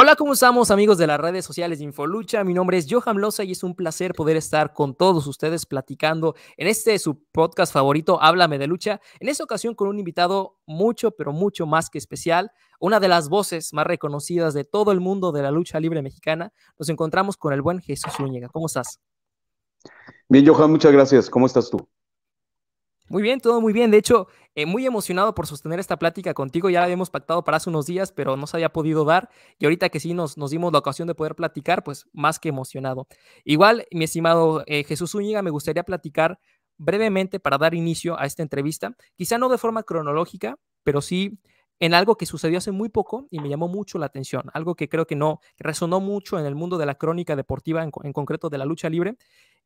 Hola, ¿cómo estamos amigos de las redes sociales de Infolucha? Mi nombre es Johan Loza y es un placer poder estar con todos ustedes platicando en este su podcast favorito, Háblame de Lucha. En esta ocasión con un invitado mucho, pero mucho más que especial, una de las voces más reconocidas de todo el mundo de la lucha libre mexicana. Nos encontramos con el buen Jesús Zúñiga. ¿Cómo estás? Bien, Johan, muchas gracias. ¿Cómo estás tú? Muy bien, todo muy bien. De hecho, eh, muy emocionado por sostener esta plática contigo. Ya la habíamos pactado para hace unos días, pero no se había podido dar. Y ahorita que sí nos, nos dimos la ocasión de poder platicar, pues más que emocionado. Igual, mi estimado eh, Jesús Zúñiga, me gustaría platicar brevemente para dar inicio a esta entrevista. Quizá no de forma cronológica, pero sí en algo que sucedió hace muy poco y me llamó mucho la atención, algo que creo que no resonó mucho en el mundo de la crónica deportiva, en, concreto de la lucha libre,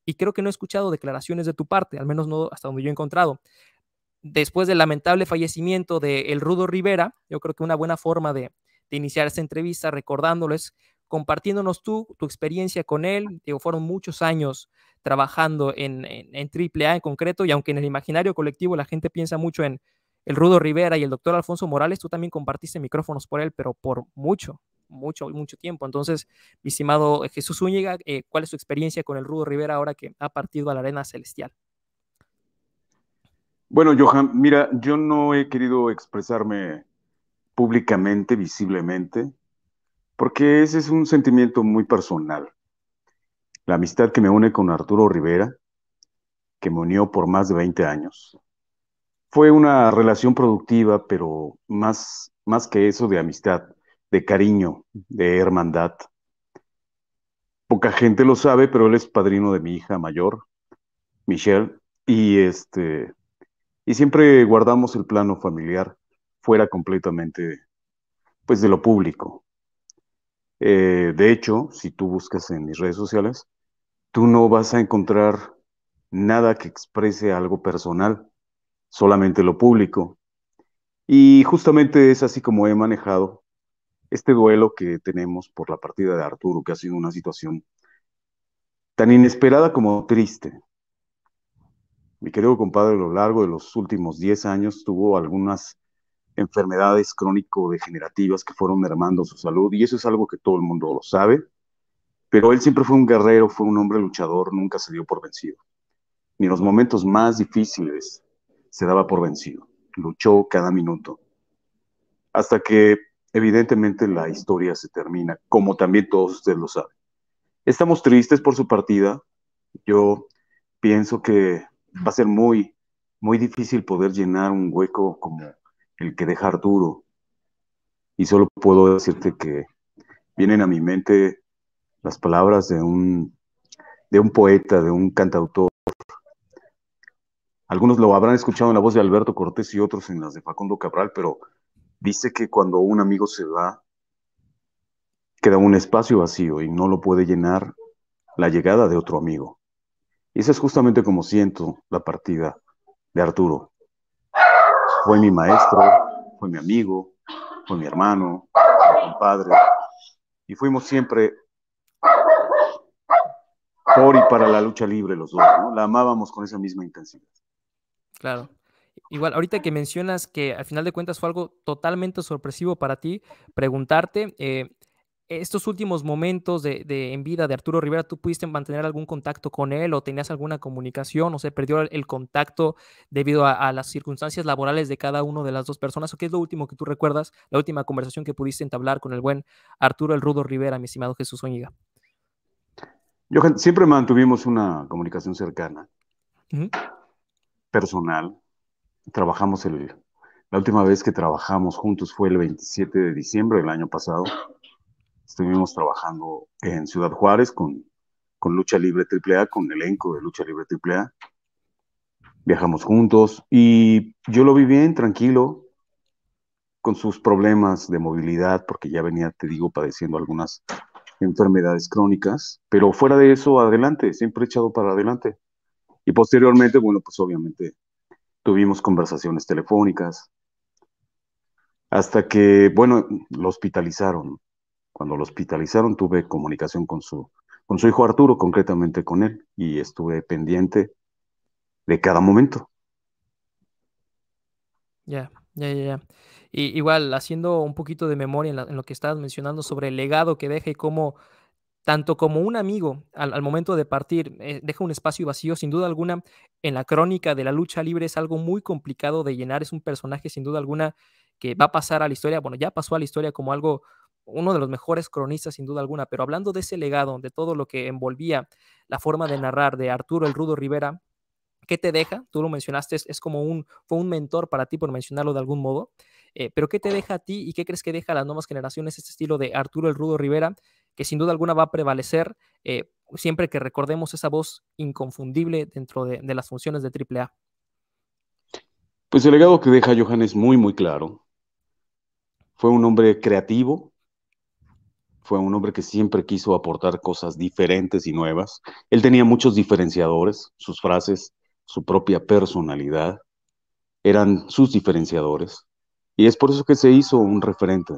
y creo que no he escuchado declaraciones de tu parte, al menos no hasta donde yo he encontrado. Después del lamentable fallecimiento de El Rudo Rivera, yo creo que una buena forma de, iniciar esta entrevista recordándoles, compartiéndonos tú, tu experiencia con él. Digo, fueron muchos años trabajando en, en, en AAA en concreto y aunque en el imaginario colectivo la gente piensa mucho en el Rudo Rivera y el doctor Alfonso Morales, tú también compartiste micrófonos por él, pero por mucho mucho, mucho tiempo. Entonces, mi estimado eh, Jesús Úñiga, eh, ¿cuál es su experiencia con el Rudo Rivera ahora que ha partido a la arena celestial? Bueno, Johan, mira, yo no he querido expresarme públicamente, visiblemente, porque ese es un sentimiento muy personal. La amistad que me une con Arturo Rivera, que me unió por más de 20 años. Fue una relación productiva, pero más, más que eso de amistad, de cariño, de hermandad. Poca gente lo sabe, pero él es padrino de mi hija mayor, Michelle, y este y siempre guardamos el plano familiar fuera completamente pues de lo público. Eh, de hecho, si tú buscas en mis redes sociales, tú no vas a encontrar nada que exprese algo personal, solamente lo público. Y justamente es así como he manejado este duelo que tenemos por la partida de Arturo, que ha sido una situación tan inesperada como triste. Mi querido compadre, a lo largo de los últimos 10 años tuvo algunas enfermedades crónico-degenerativas que fueron mermando su salud, y eso es algo que todo el mundo lo sabe, pero él siempre fue un guerrero, fue un hombre luchador, nunca se dio por vencido. Ni en los momentos más difíciles se daba por vencido, luchó cada minuto. Hasta que Evidentemente la historia se termina, como también todos ustedes lo saben. Estamos tristes por su partida. Yo pienso que va a ser muy, muy difícil poder llenar un hueco como el que dejar duro. Y solo puedo decirte que vienen a mi mente las palabras de un, de un poeta, de un cantautor. Algunos lo habrán escuchado en la voz de Alberto Cortés y otros en las de Facundo Cabral, pero Dice que cuando un amigo se va, queda un espacio vacío y no lo puede llenar la llegada de otro amigo. Y eso es justamente como siento la partida de Arturo. Fue mi maestro, fue mi amigo, fue mi hermano, mi compadre. Y fuimos siempre por y para la lucha libre los dos, La amábamos con esa misma intensidad. Claro. Igual, ahorita que mencionas que al final de cuentas fue algo totalmente sorpresivo para ti, preguntarte, eh, estos últimos momentos de, en vida de Arturo Rivera, ¿tú pudiste mantener algún contacto con él o tenías alguna comunicación o se perdió el, contacto debido a, las circunstancias laborales de cada una de las dos personas? ¿O qué es lo último que tú recuerdas, la última conversación que pudiste entablar con el buen Arturo el Rudo Rivera, mi estimado Jesús Oñiga? Yo siempre mantuvimos una comunicación cercana, personal, trabajamos el, la última vez que trabajamos juntos fue el 27 de diciembre del año pasado. Estuvimos trabajando en Ciudad Juárez con, con Lucha Libre AAA, con elenco de Lucha Libre AAA. Viajamos juntos y yo lo vi bien, tranquilo, con sus problemas de movilidad, porque ya venía, te digo, padeciendo algunas enfermedades crónicas, pero fuera de eso, adelante, siempre echado para adelante. Y posteriormente, bueno, pues obviamente tuvimos conversaciones telefónicas, hasta que, bueno, lo hospitalizaron. Cuando lo hospitalizaron tuve comunicación con su, con su hijo Arturo, concretamente con él, y estuve pendiente de cada momento. Ya, ya, ya, igual, haciendo un poquito de memoria en, en, lo que estabas mencionando sobre el legado que deja y cómo tanto como un amigo al, momento de partir eh, deja un espacio vacío, sin duda alguna, en la crónica de la lucha libre es algo muy complicado de llenar, es un personaje sin duda alguna que va a pasar a la historia, bueno, ya pasó a la historia como algo, uno de los mejores cronistas sin duda alguna, pero hablando de ese legado, de todo lo que envolvía la forma de narrar de Arturo el Rudo Rivera, ¿qué te deja? Tú lo mencionaste, es, como un, fue un mentor para ti, por mencionarlo de algún modo. Eh, pero ¿qué te deja a ti y qué crees que deja a las nuevas generaciones este estilo de Arturo el Rudo Rivera que sin duda alguna va a prevalecer eh, siempre que recordemos esa voz inconfundible dentro de, de las funciones de AAA. Pues el legado que deja Johan es muy, muy claro. Fue un hombre creativo, fue un hombre que siempre quiso aportar cosas diferentes y nuevas. Él tenía muchos diferenciadores, sus frases, su propia personalidad, eran sus diferenciadores. Y es por eso que se hizo un referente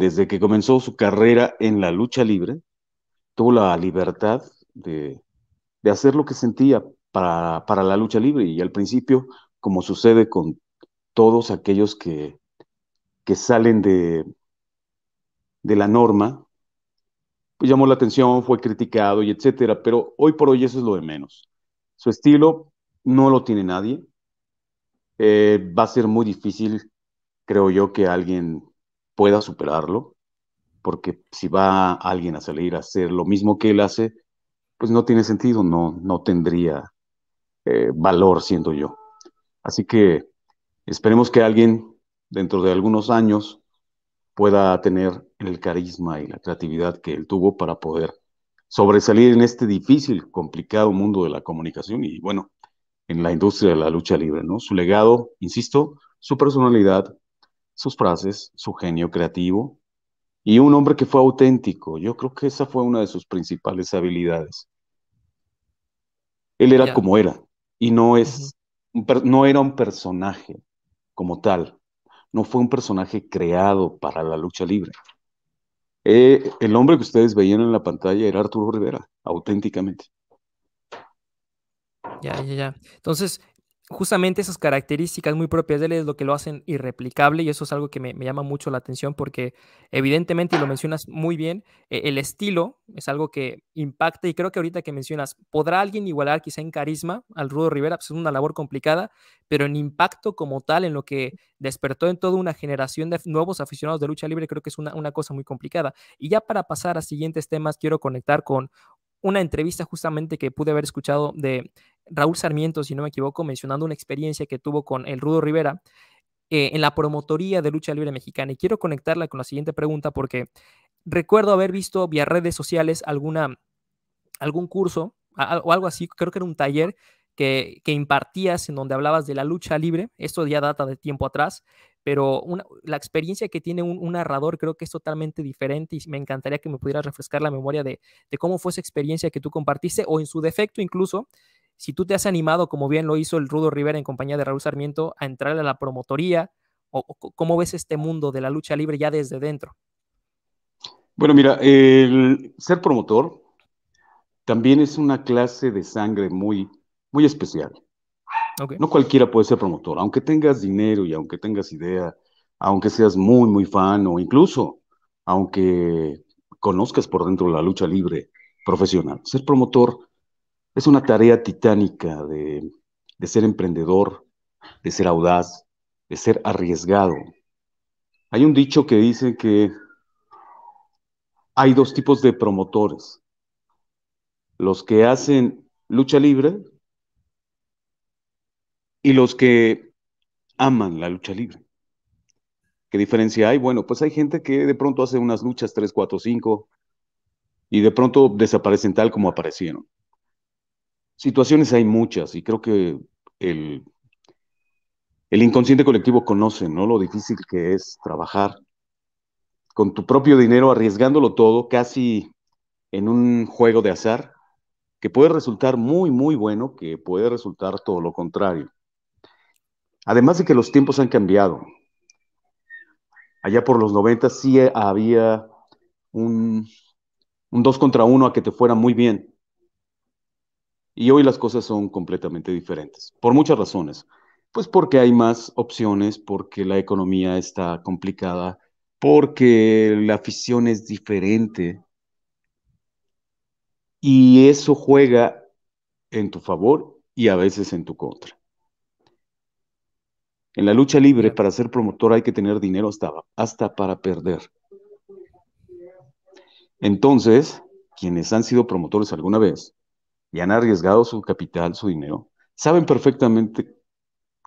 desde que comenzó su carrera en la lucha libre, tuvo la libertad de, hacer lo que sentía para, la lucha libre y al principio, como sucede con todos aquellos que, salen de, de la norma, pues llamó la atención, fue criticado y etcétera, pero hoy por hoy eso es lo de menos. Su estilo no lo tiene nadie. Eh, va a ser muy difícil, creo yo, que alguien pueda superarlo, porque si va alguien a salir a hacer lo mismo que él hace, pues no tiene sentido, no, no tendría eh, valor siendo yo. Así que esperemos que alguien dentro de algunos años pueda tener el carisma y la creatividad que él tuvo para poder sobresalir en este difícil, complicado mundo de la comunicación y bueno, en la industria de la lucha libre, ¿no? Su legado, insisto, su personalidad, sus frases, su genio creativo y un hombre que fue auténtico. Yo creo que esa fue una de sus principales habilidades. Él era como era y no, es, no era un personaje como tal. No fue un personaje creado para la lucha libre. Eh, el hombre que ustedes veían en la pantalla era Arturo Rivera, auténticamente. Ya, ya, ya. Entonces, justamente esas características muy propias de él es lo que lo hacen irreplicable y eso es algo que me, llama mucho la atención porque evidentemente, y lo mencionas muy bien, e, el estilo es algo que impacta y creo que ahorita que mencionas, ¿podrá alguien igualar quizá en carisma al Rudo Rivera? Pues es una labor complicada, pero en impacto como tal, en lo que despertó en toda una generación de nuevos aficionados de lucha libre, creo que es una, una cosa muy complicada. Y ya para pasar a siguientes temas, quiero conectar con una entrevista justamente que pude haber escuchado de Raúl Sarmiento, si no me equivoco, mencionando una experiencia que tuvo con el Rudo Rivera eh, en la promotoría de lucha libre mexicana. Y quiero conectarla con la siguiente pregunta porque recuerdo haber visto vía redes sociales alguna, algún curso o algo así, creo que era un taller que, que, impartías en donde hablabas de la lucha libre, esto ya data de tiempo atrás, pero la experiencia que tiene un, narrador creo que es totalmente diferente y me encantaría que me pudieras refrescar la memoria de, cómo fue esa experiencia que tú compartiste o en su defecto incluso, si tú te has animado, como bien lo hizo el Rudo Rivera en compañía de Raúl Sarmiento, a entrar a la promotoría o cómo ves este mundo de la lucha libre ya desde dentro. Bueno, mira, el ser promotor también es una clase de sangre muy, muy especial. No cualquiera puede ser promotor, aunque tengas dinero y aunque tengas idea, aunque seas muy, muy fan o incluso aunque conozcas por dentro la lucha libre profesional. Ser promotor es una tarea titánica de, de ser emprendedor, de ser audaz, de ser arriesgado. Hay un dicho que dice que hay dos tipos de promotores. Los que hacen lucha libre y los que aman la lucha libre. ¿Qué diferencia hay? Bueno, pues hay gente que de pronto hace unas luchas 3, 4, 5 y de pronto desaparecen tal como aparecieron. Situaciones hay muchas y creo que el, el inconsciente colectivo conoce, ¿no? Lo difícil que es trabajar con tu propio dinero, arriesgándolo todo, casi en un juego de azar, que puede resultar muy, muy bueno, que puede resultar todo lo contrario. Además de que los tiempos han cambiado. Allá por los 90 sí había un, un dos contra uno a que te fuera muy bien. Y hoy las cosas son completamente diferentes, por muchas razones. Pues porque hay más opciones, porque la economía está complicada, porque la afición es diferente. Y eso juega en tu favor y a veces en tu contra. En la lucha libre, para ser promotor hay que tener dinero hasta, hasta para perder. Entonces, quienes han sido promotores alguna vez y han arriesgado su capital, su dinero, saben perfectamente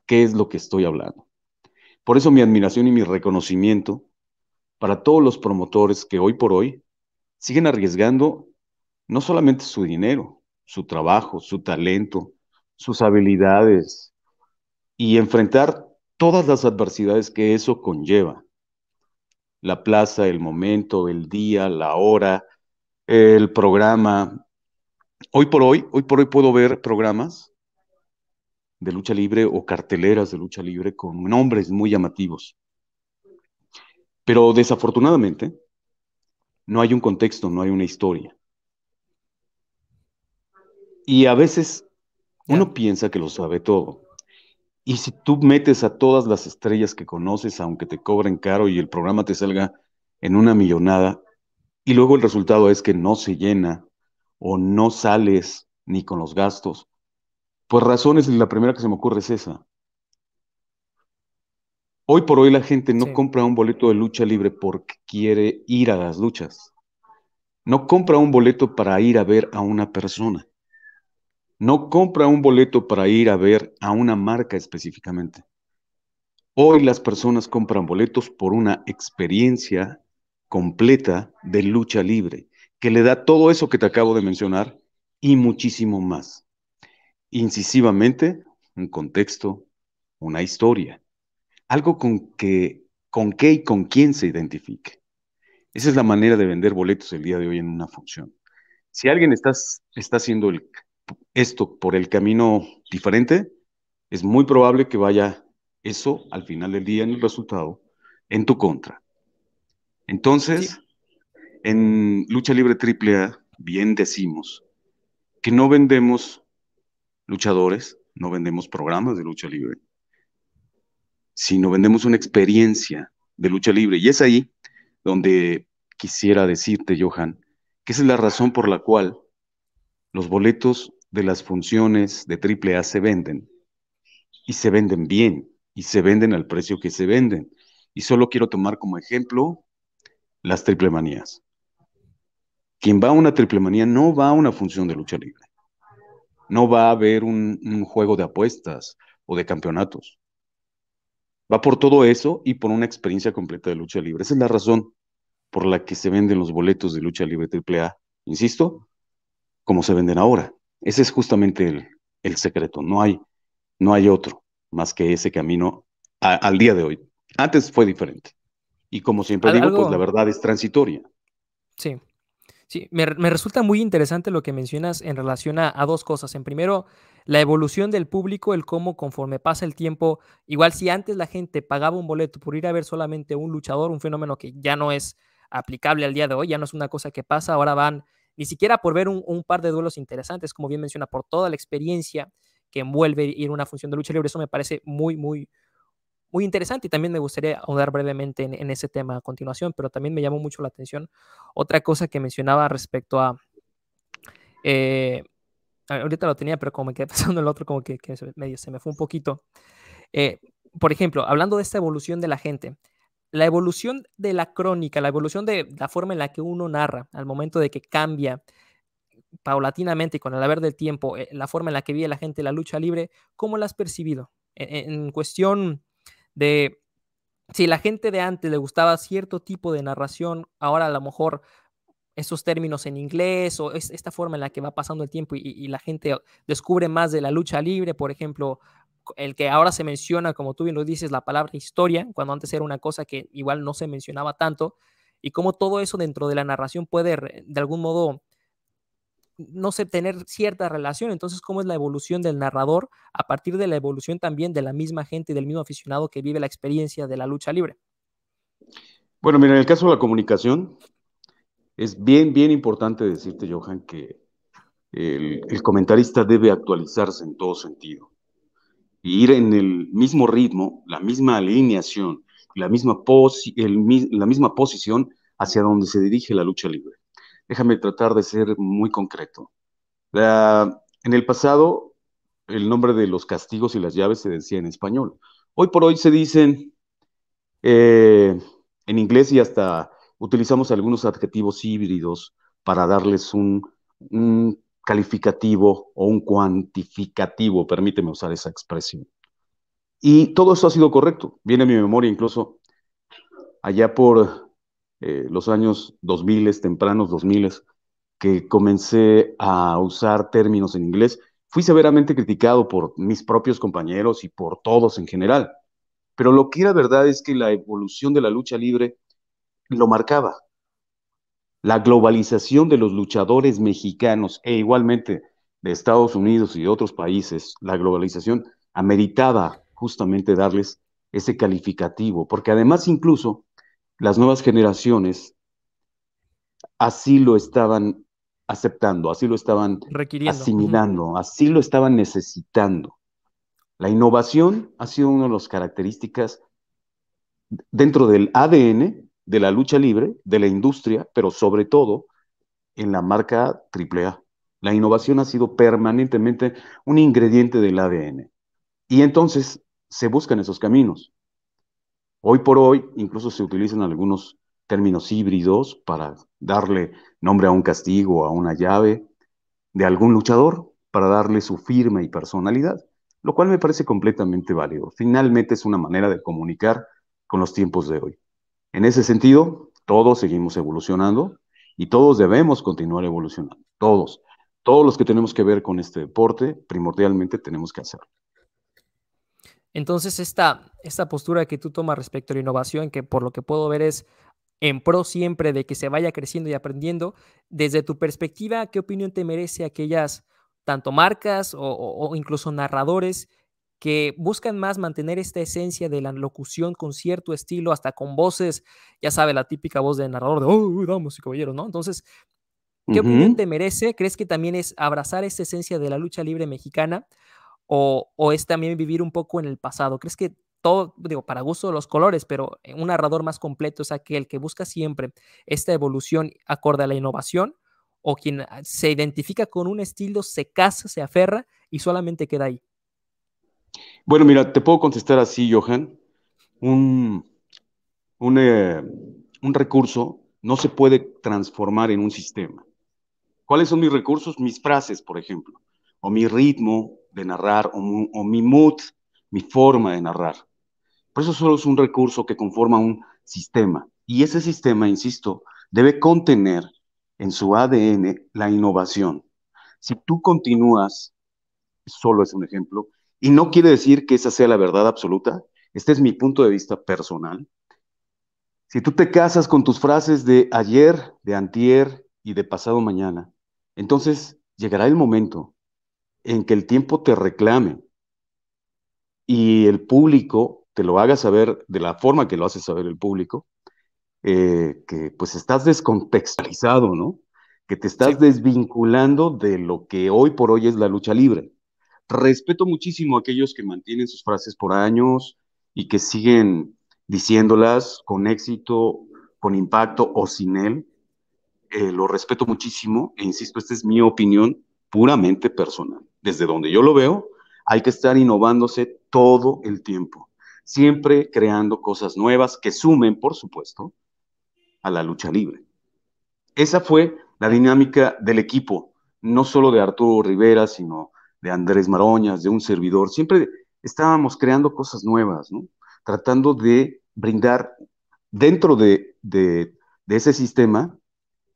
qué es lo que estoy hablando. Por eso mi admiración y mi reconocimiento para todos los promotores que hoy por hoy siguen arriesgando no solamente su dinero, su trabajo, su talento, sus habilidades y enfrentar todas las adversidades que eso conlleva. La plaza, el momento, el día, la hora, el programa. Hoy por hoy, hoy por hoy puedo ver programas de lucha libre o carteleras de lucha libre con nombres muy llamativos. Pero desafortunadamente, no hay un contexto, no hay una historia. Y a veces uno piensa que lo sabe todo. Y si tú metes a todas las estrellas que conoces, aunque te cobren caro y el programa te salga en una millonada, y luego el resultado es que no se llena o no sales ni con los gastos, pues razones, la primera que se me ocurre es esa. Hoy por hoy la gente no compra un boleto de lucha libre porque quiere ir a las luchas. No compra un boleto para ir a ver a una persona no compra un boleto para ir a ver a una marca específicamente. Hoy las personas compran boletos por una experiencia completa de lucha libre, que le da todo eso que te acabo de mencionar y muchísimo más. Incisivamente, un contexto, una historia, algo con que con qué y con quién se identifique. Esa es la manera de vender boletos el día de hoy en una función. Si alguien está, está haciendo el esto por el camino diferente, es muy probable que vaya eso al final del día en el resultado en tu contra. Entonces, en lucha libre triple A, bien decimos que no vendemos luchadores, no vendemos programas de lucha libre, sino vendemos una experiencia de lucha libre. Y es ahí donde quisiera decirte, Johan, que esa es la razón por la cual los boletos de las funciones de AAA se venden y se venden bien y se venden al precio que se venden. Y solo quiero tomar como ejemplo las triple manías. Quien va a una triple manía no va a una función de lucha libre. No va a ver un, un juego de apuestas o de campeonatos. Va por todo eso y por una experiencia completa de lucha libre. Esa es la razón por la que se venden los boletos de lucha libre AAA. Insisto, como se venden ahora. Ese es justamente el, el secreto. No hay, no hay otro más que ese camino al día de hoy. Antes fue diferente. Y como siempre digo, pues la verdad es transitoria. Sí. Sí, me, resulta muy interesante lo que mencionas en relación a, a, dos cosas. En primero, la evolución del público, el cómo conforme pasa el tiempo, igual si antes la gente pagaba un boleto por ir a ver solamente un luchador, un fenómeno que ya no es aplicable al día de hoy, ya no es una cosa que pasa, ahora van ni siquiera por ver un, par de duelos interesantes, como bien menciona, por toda la experiencia que envuelve ir a una función de lucha libre. Eso me parece muy, muy, muy interesante y también me gustaría ahondar brevemente en, ese tema a continuación, pero también me llamó mucho la atención otra cosa que mencionaba respecto a... Eh, ahorita lo tenía, pero como me quedé pasando el otro, como que, medio se me fue un poquito. Eh, por ejemplo, hablando de esta evolución de la gente, la evolución de la crónica, la evolución de la forma en la que uno narra al momento de que cambia paulatinamente con el haber del tiempo, eh, la forma en la que vive la gente la lucha libre, ¿cómo la has percibido? E-, en, cuestión de si la gente de antes le gustaba cierto tipo de narración, ahora a lo mejor esos términos en inglés o esta forma en la que va pasando el tiempo y, la gente descubre más de la lucha libre, por ejemplo, el que ahora se menciona, como tú bien lo dices, la palabra historia, cuando antes era una cosa que igual no se mencionaba tanto, y cómo todo eso dentro de la narración puede de algún modo, no sé, tener cierta relación. Entonces, ¿cómo es la evolución del narrador a partir de la evolución también de la misma gente y del mismo aficionado que vive la experiencia de la lucha libre? Bueno, mira, en el caso de la comunicación, es bien, bien importante decirte, Johan, que el, el comentarista debe actualizarse en todo sentido y ir en el mismo ritmo, la misma alineación, la misma, la misma posición hacia donde se dirige la lucha libre. Déjame tratar de ser muy concreto. en el pasado, el nombre de los castigos y las llaves se decía en español. Hoy por hoy se dicen eh, en inglés y hasta utilizamos algunos adjetivos híbridos para darles un calificativo o un cuantificativo, permíteme usar esa expresión. Y todo eso ha sido correcto. Viene a mi memoria incluso allá por eh, los años 2000, tempranos 2000, que comencé a usar términos en inglés. Fui severamente criticado por mis propios compañeros y por todos en general. Pero lo que era verdad es que la evolución de la lucha libre lo marcaba la globalización de los luchadores mexicanos e igualmente de Estados Unidos y de otros países, la globalización ameritaba justamente darles ese calificativo, porque además incluso las nuevas generaciones así lo estaban aceptando, así lo estaban asimilando, así lo estaban necesitando. La innovación ha sido una de las características dentro del ADN de la lucha libre, de la industria, pero sobre todo en la marca AAA. La innovación ha sido permanentemente un ingrediente del ADN. Y entonces se buscan esos caminos. Hoy por hoy incluso se utilizan algunos términos híbridos para darle nombre a un castigo, a una llave de algún luchador, para darle su firma y personalidad, lo cual me parece completamente válido. Finalmente es una manera de comunicar con los tiempos de hoy. En ese sentido, todos seguimos evolucionando y todos debemos continuar evolucionando, todos. Todos los que tenemos que ver con este deporte, primordialmente tenemos que hacerlo. Entonces, esta, esta postura que tú tomas respecto a la innovación, que por lo que puedo ver es en pro siempre de que se vaya creciendo y aprendiendo, desde tu perspectiva, ¿qué opinión te merece aquellas tanto marcas o, o incluso narradores que buscan más mantener esta esencia de la locución con cierto estilo, hasta con voces, ya sabe, la típica voz de narrador de, oh, vamos, y caballeros, ¿no? Entonces, ¿qué opinión te merece? ¿Crees que también es abrazar esta esencia de la lucha libre mexicana o, es también vivir un poco en el pasado? ¿Crees que todo, digo, para gusto de los colores, pero un narrador más completo es aquel que busca siempre esta evolución acorde a la innovación o quien ah, se identifica con un estilo, se casa, se aferra y solamente queda ahí? Bueno, mira, te puedo contestar así, Johan. Eh, un, recurso no se puede transformar en un sistema. ¿Cuáles son mis recursos? Mis frases, por ejemplo, o mi ritmo de narrar, o, o mi mood, mi forma de narrar. Por eso solo es un recurso que conforma un sistema. Y ese sistema, insisto, debe contener en su ADN la innovación. Si tú continúas, solo es un ejemplo, y no quiere decir que esa sea la verdad absoluta. Este es mi punto de vista personal. Si tú te casas con tus frases de ayer, de antier y de pasado mañana, entonces llegará el momento en que el tiempo te reclame y el público te lo haga saber de la forma que lo hace saber el público, eh, que pues estás descontextualizado, ¿no? Que te estás desvinculando de lo que hoy por hoy es la lucha libre. Respeto muchísimo a aquellos que mantienen sus frases por años y que siguen diciéndolas con éxito, con impacto o sin él. Eh, lo respeto muchísimo e insisto, esta es mi opinión puramente personal. Desde donde yo lo veo, hay que estar innovándose todo el tiempo, siempre creando cosas nuevas que sumen, por supuesto, a la lucha libre. Esa fue la dinámica del equipo, no solo de Arturo Rivera, sino de Andrés Maroñas, de un servidor, siempre estábamos creando cosas nuevas, ¿no? Tratando de brindar dentro de, ese sistema,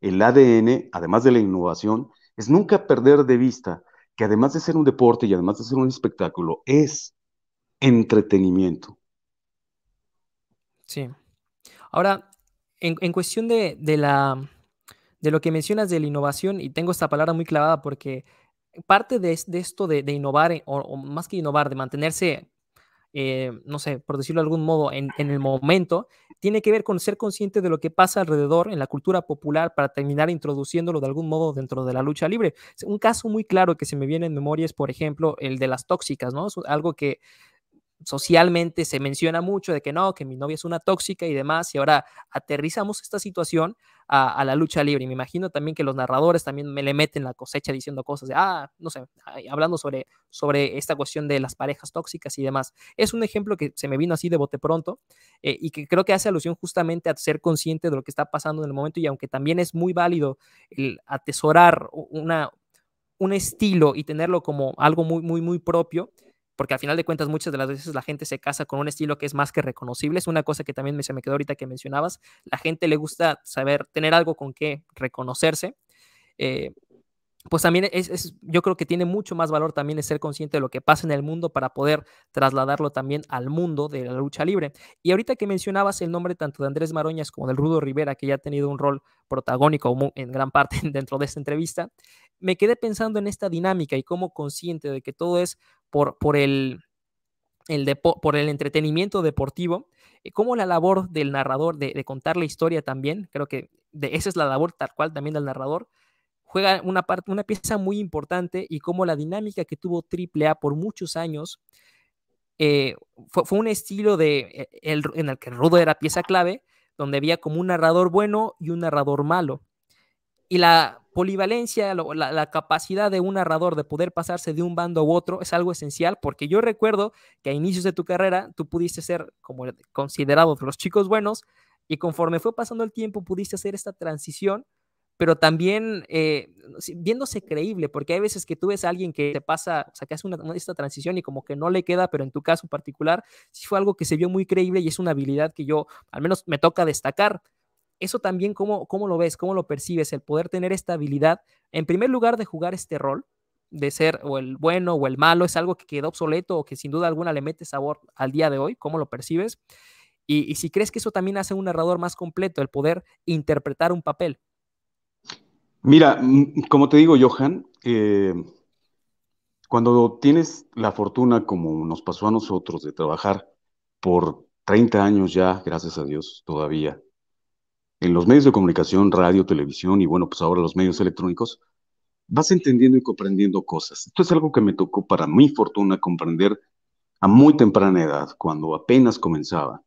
el ADN, además de la innovación, es nunca perder de vista que además de ser un deporte y además de ser un espectáculo, es entretenimiento. Sí. Ahora, en, cuestión de, la, de lo que mencionas de la innovación, y tengo esta palabra muy clavada porque parte de, esto de, innovar, eh, o, más que innovar, de mantenerse, eh, no sé, por decirlo de algún modo, en, en, el momento, tiene que ver con ser consciente de lo que pasa alrededor en la cultura popular para terminar introduciéndolo de algún modo dentro de la lucha libre. Un caso muy claro que se me viene en memoria es, por ejemplo, el de las tóxicas, ¿no? Es algo que socialmente se menciona mucho de que no, que mi novia es una tóxica y demás, y ahora aterrizamos esta situación a, la lucha libre. Y me imagino también que los narradores también me le meten la cosecha diciendo cosas de, ah, no sé, hablando sobre, sobre esta cuestión de las parejas tóxicas y demás. Es un ejemplo que se me vino así de bote pronto eh, y que creo que hace alusión justamente a ser consciente de lo que está pasando en el momento y aunque también es muy válido el atesorar una, un estilo y tenerlo como algo muy, muy, muy propio, porque al final de cuentas muchas de las veces la gente se casa con un estilo que es más que reconocible. Es una cosa que también me, se me quedó ahorita que mencionabas. La gente le gusta saber, tener algo con qué reconocerse. Eh, pues también es, yo creo que tiene mucho más valor también ser consciente de lo que pasa en el mundo para poder trasladarlo también al mundo de la lucha libre. Y ahorita que mencionabas el nombre tanto de Andrés Maroñas como del Rudo Rivera, que ya ha tenido un rol protagónico en gran parte dentro de esta entrevista, me quedé pensando en esta dinámica y cómo consciente de que todo es por, por el, por el entretenimiento deportivo, y eh, como la labor del narrador de, de, contar la historia también, creo que de, esa es la labor tal cual también del narrador, juega una, parte, una pieza muy importante y como la dinámica que tuvo AAA por muchos años eh, fue, un estilo de, eh, en el que Rudo era pieza clave, donde había como un narrador bueno y un narrador malo. Y la polivalencia, la, capacidad de un narrador de poder pasarse de un bando a otro es algo esencial, porque yo recuerdo que a inicios de tu carrera tú pudiste ser como considerado de los chicos buenos y conforme fue pasando el tiempo pudiste hacer esta transición pero también eh, viéndose creíble, porque hay veces que tú ves a alguien que te pasa, o sea, que hace una, esta transición y como que no le queda, pero en tu caso particular, sí fue algo que se vio muy creíble y es una habilidad que yo, al menos me toca destacar. Eso también, ¿cómo, cómo lo ves? ¿Cómo lo percibes? El poder tener esta habilidad, en primer lugar, de jugar este rol, de ser o el bueno o el malo, es algo que queda obsoleto o que sin duda alguna le mete sabor al día de hoy, ¿cómo lo percibes? y si crees que eso también hace un narrador más completo, el poder interpretar un papel, Mira, mm, como te digo, Johan, eh, cuando tienes la fortuna, como nos pasó a nosotros, de trabajar por 30 años ya, gracias a Dios todavía, en los medios de comunicación, radio, televisión y bueno, pues ahora los medios electrónicos, vas entendiendo y comprendiendo cosas. Esto es algo que me tocó para mi fortuna comprender a muy temprana edad, cuando apenas comenzaba,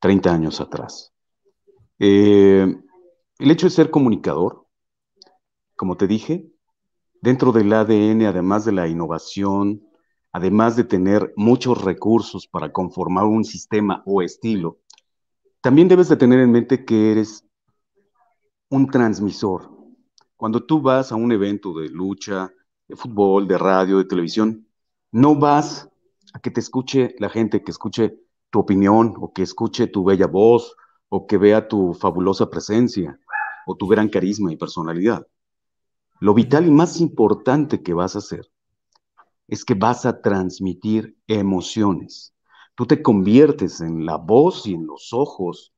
30 años atrás. Eh, el hecho de ser comunicador como te dije, dentro del ADN, además de la innovación, además de tener muchos recursos para conformar un sistema o estilo, también debes de tener en mente que eres un transmisor. Cuando tú vas a un evento de lucha, de fútbol, de radio, de televisión, no vas a que te escuche la gente, que escuche tu opinión o que escuche tu bella voz o que vea tu fabulosa presencia o tu gran carisma y personalidad. Lo vital y más importante que vas a hacer es que vas a transmitir emociones. Tú te conviertes en la voz y en los ojos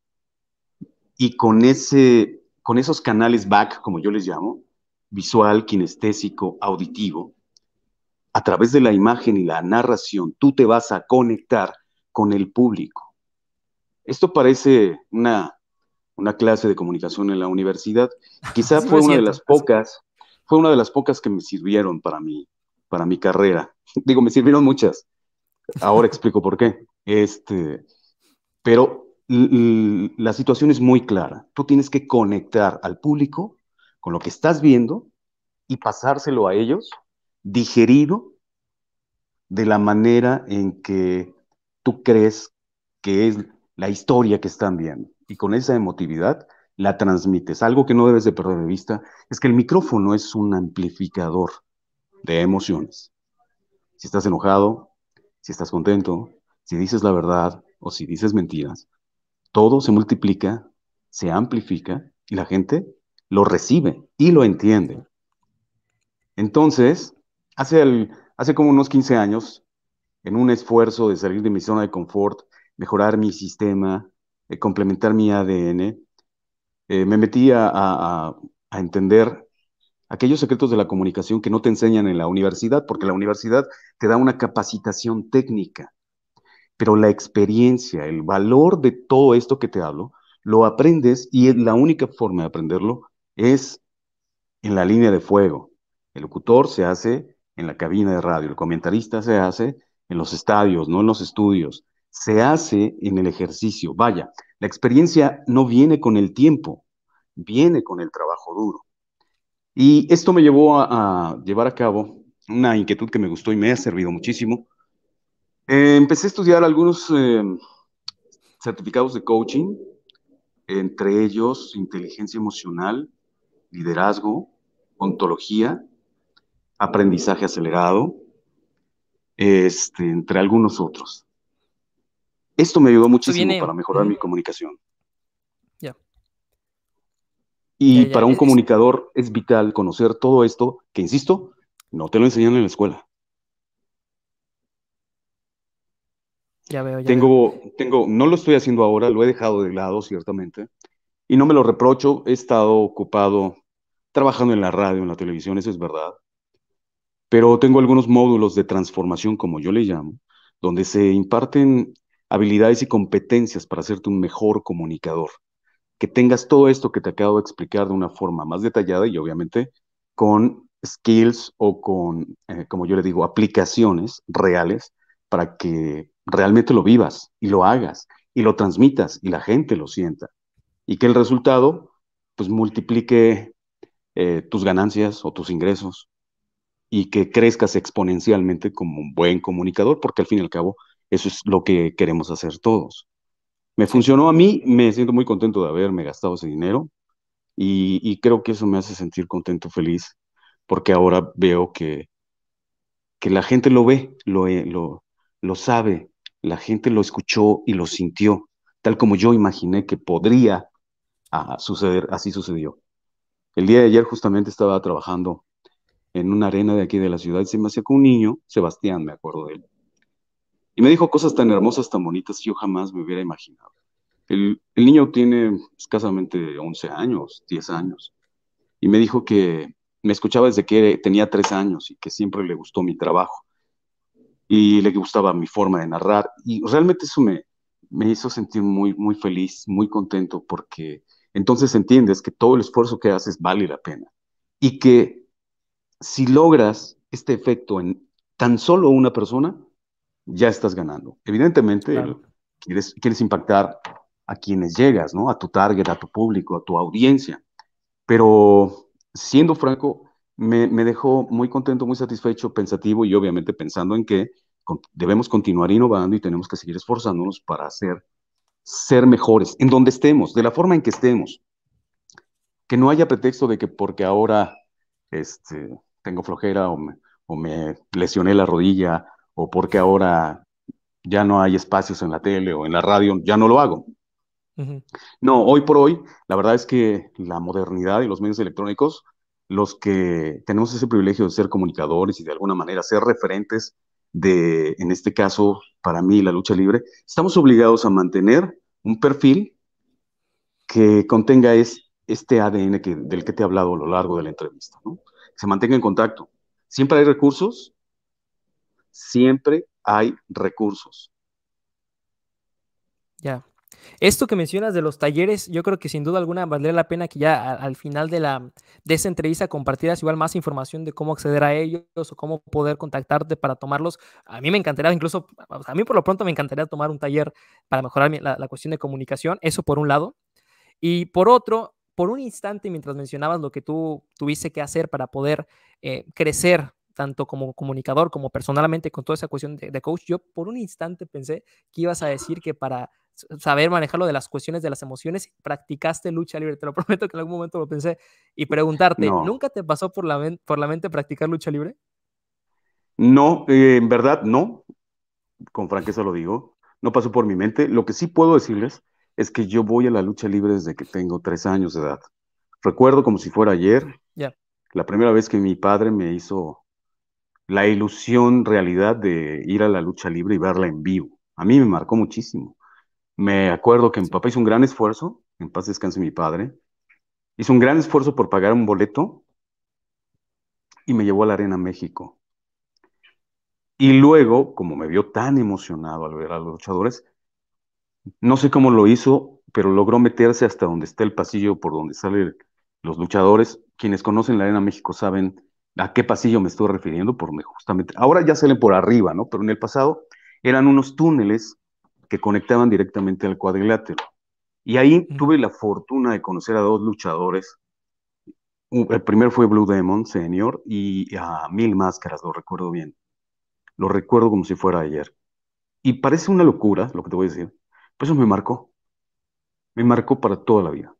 y con, ese, con esos canales back, como yo les llamo, visual, kinestésico, auditivo, a través de la imagen y la narración, tú te vas a conectar con el público. Esto parece una, clase de comunicación en la universidad. Quizá fue una de las pocas, fue una de las pocas que me sirvieron para mi, para mi carrera. Digo, me sirvieron muchas. Ahora explico por qué. Este, pero la situación es muy clara. Tú tienes que conectar al público con lo que estás viendo y pasárselo a ellos digerido de la manera en que tú crees que es la historia que están viendo. Y con esa emotividad la transmites. Algo que no debes de perder de vista es que el micrófono es un amplificador de emociones. Si estás enojado, si estás contento, si dices la verdad o si dices mentiras, todo se multiplica, se amplifica y la gente lo recibe y lo entiende. Entonces, hace, hace como unos 15 años, en un esfuerzo de salir de mi zona de confort, mejorar mi sistema, eh, complementar mi ADN, eh, me metí a, a entender aquellos secretos de la comunicación que no te enseñan en la universidad, porque la universidad te da una capacitación técnica, pero la experiencia, el valor de todo esto que te hablo, lo aprendes y la única forma de aprenderlo es en la línea de fuego. El locutor se hace en la cabina de radio, el comentarista se hace en los estadios, no en los estudios se hace en el ejercicio. Vaya, la experiencia no viene con el tiempo, viene con el trabajo duro. Y esto me llevó a, llevar a cabo una inquietud que me gustó y me ha servido muchísimo. Eh, empecé a estudiar algunos eh, certificados de coaching, entre ellos inteligencia emocional, liderazgo, ontología, aprendizaje acelerado, este, entre algunos otros. Esto me ayudó muchísimo para mejorar mi comunicación. Y para un comunicador es vital conocer todo esto, que insisto, no te lo enseñan en la escuela. Ya veo, ya tengo, tengo, no lo estoy haciendo ahora, lo he dejado de lado, ciertamente, y no me lo reprocho, he estado ocupado trabajando en la radio, en la televisión, eso es verdad, pero tengo algunos módulos de transformación, como yo le llamo, donde se imparten habilidades y competencias para hacerte un mejor comunicador. Que tengas todo esto que te acabo de explicar de una forma más detallada y obviamente con skills o con, eh, como yo le digo, aplicaciones reales para que realmente lo vivas y lo hagas y lo transmitas y la gente lo sienta. Y que el resultado pues multiplique eh, tus ganancias o tus ingresos y que crezcas exponencialmente como un buen comunicador, porque al fin y al cabo eso es lo que queremos hacer todos. Me funcionó a mí, me siento muy contento de haberme gastado ese dinero y, creo que eso me hace sentir contento, feliz, porque ahora veo que, que la gente lo ve, lo, eh, lo, lo sabe, la gente lo escuchó y lo sintió, tal como yo imaginé que podría ah, suceder, así sucedió. El día de ayer justamente estaba trabajando en una arena de aquí de la ciudad y se me acercó un niño, Sebastián, me acuerdo de él, y me dijo cosas tan hermosas, tan bonitas, que yo jamás me hubiera imaginado. El, niño tiene escasamente 11 años, 10 años, y me dijo que me escuchaba desde que tenía 3 años y que siempre le gustó mi trabajo y le gustaba mi forma de narrar. Y realmente eso me, me hizo sentir muy, muy feliz, muy contento, porque entonces entiendes que todo el esfuerzo que haces vale la pena. Y que si logras este efecto en tan solo una persona, ya estás ganando. Evidentemente, quieres, quieres impactar a quienes llegas, ¿no? A tu target, a tu público, a tu audiencia. Pero siendo franco, me, dejó muy contento, muy satisfecho, pensativo y obviamente pensando en que debemos continuar innovando y tenemos que seguir esforzándonos para hacer, ser mejores, en donde estemos, de la forma en que estemos. Que no haya pretexto de que porque ahora este, tengo flojera o me, o me lesioné la rodilla o porque ahora ya no hay espacios en la tele o en la radio, ya no lo hago. No, hoy por hoy, la verdad es que la modernidad y los medios electrónicos, los que tenemos ese privilegio de ser comunicadores y de alguna manera ser referentes de, en este caso, para mí, la lucha libre, estamos obligados a mantener un perfil que contenga es, este ADN que, del que te he hablado a lo largo de la entrevista, se mantenga en contacto. Siempre hay recursos siempre hay recursos. Ya. Esto que mencionas de los talleres, yo creo que sin duda alguna valdría la pena que ya al final de, la, de esa entrevista compartieras igual más información de cómo acceder a ellos o cómo poder contactarte para tomarlos. A mí me encantaría, incluso a mí por lo pronto me encantaría tomar un taller para mejorar la, cuestión de comunicación, eso por un lado. Y por otro, por un instante, mientras mencionabas lo que tú tuviste que hacer para poder eh, crecer tanto como comunicador, como personalmente, con toda esa cuestión de, coach, yo por un instante pensé que ibas a decir que para saber manejar lo de las cuestiones de las emociones, practicaste lucha libre. Te lo prometo que en algún momento lo pensé. Y preguntarte, ¿nunca te pasó por la, mente practicar lucha libre? No, eh, en verdad no. Con franqueza lo digo. No pasó por mi mente. Lo que sí puedo decirles es que yo voy a la lucha libre desde que tengo tres años de edad. Recuerdo como si fuera ayer. Yeah. La primera vez que mi padre me hizo la ilusión, realidad de ir a la lucha libre y verla en vivo. A mí me marcó muchísimo. Me acuerdo que mi papá hizo un gran esfuerzo, en paz descanse mi padre, hizo un gran esfuerzo por pagar un boleto y me llevó a la Arena México. Y luego, como me vio tan emocionado al ver a los luchadores, no sé cómo lo hizo, pero logró meterse hasta donde está el pasillo por donde salen los luchadores. Quienes conocen la Arena México saben ¿A qué pasillo me estoy refiriendo? Por justamente, ahora ya salen por arriba, ¿no? Pero en el pasado eran unos túneles que conectaban directamente al cuadrilátero. Y ahí tuve la fortuna de conocer a dos luchadores. El primero fue Blue Demon Senior y a Mil Máscaras, lo recuerdo bien. Lo recuerdo como si fuera ayer. Y parece una locura lo que te voy a decir, Pues eso me marcó. Me marcó para toda la vida.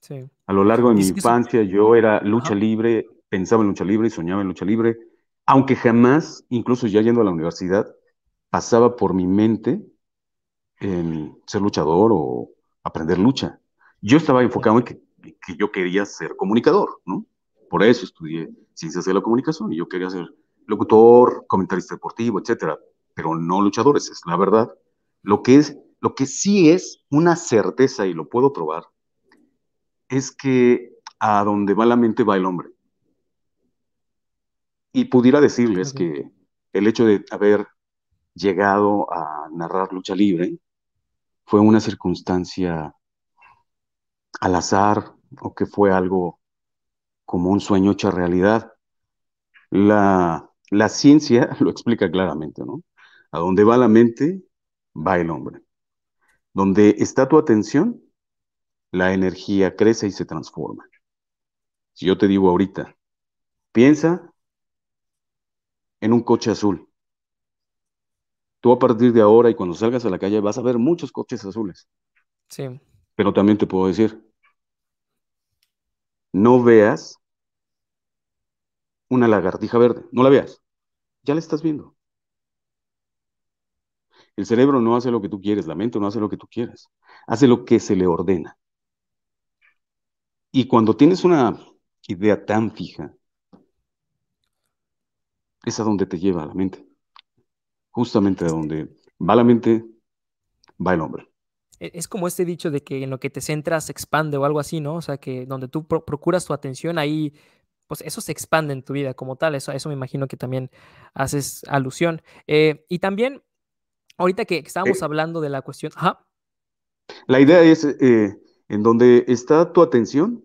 Sí. A lo largo de mi infancia yo era lucha libre pensaba en lucha libre y soñaba en lucha libre, aunque jamás, incluso ya yendo a la universidad, pasaba por mi mente en em, ser luchador o aprender lucha. Yo estaba enfocado en que, que yo quería ser comunicador, ¿no? Por eso estudié ciencias de la comunicación y yo quería ser locutor, comentarista deportivo, etcétera, pero no luchadores, es la verdad. Lo que es, lo que sí es una certeza y lo puedo probar es que a donde va la mente va el hombre y pudiera decirles que el hecho de haber llegado a narrar lucha libre fue una circunstancia al azar o que fue algo como un sueño hecho realidad. La, la ciencia lo explica claramente, ¿no? A donde va la mente, va el hombre. Donde está tu atención, la energía crece y se transforma. Si yo te digo ahorita, piensa en un coche azul. Tú a partir de ahora y cuando salgas a la calle vas a ver muchos coches azules. Sí. Pero también te puedo decir, no veas una lagartija verde, no la veas, ya la estás viendo. El cerebro no hace lo que tú quieres, la mente no hace lo que tú quieres, hace lo que se le ordena. Y cuando tienes una idea tan fija, es a donde te lleva la mente. Justamente a donde va la mente, va el hombre. E-, es como este dicho de que en lo que te centras se expande o algo así, ¿no? O sea, que donde tú procuras tu atención, ahí, pues eso se expande en tu vida como tal. Eso, eso me imagino que también haces alusión. Eh, y también, ahorita que estábamos eh. hablando de la cuestión. La idea es, eh, en donde está tu atención,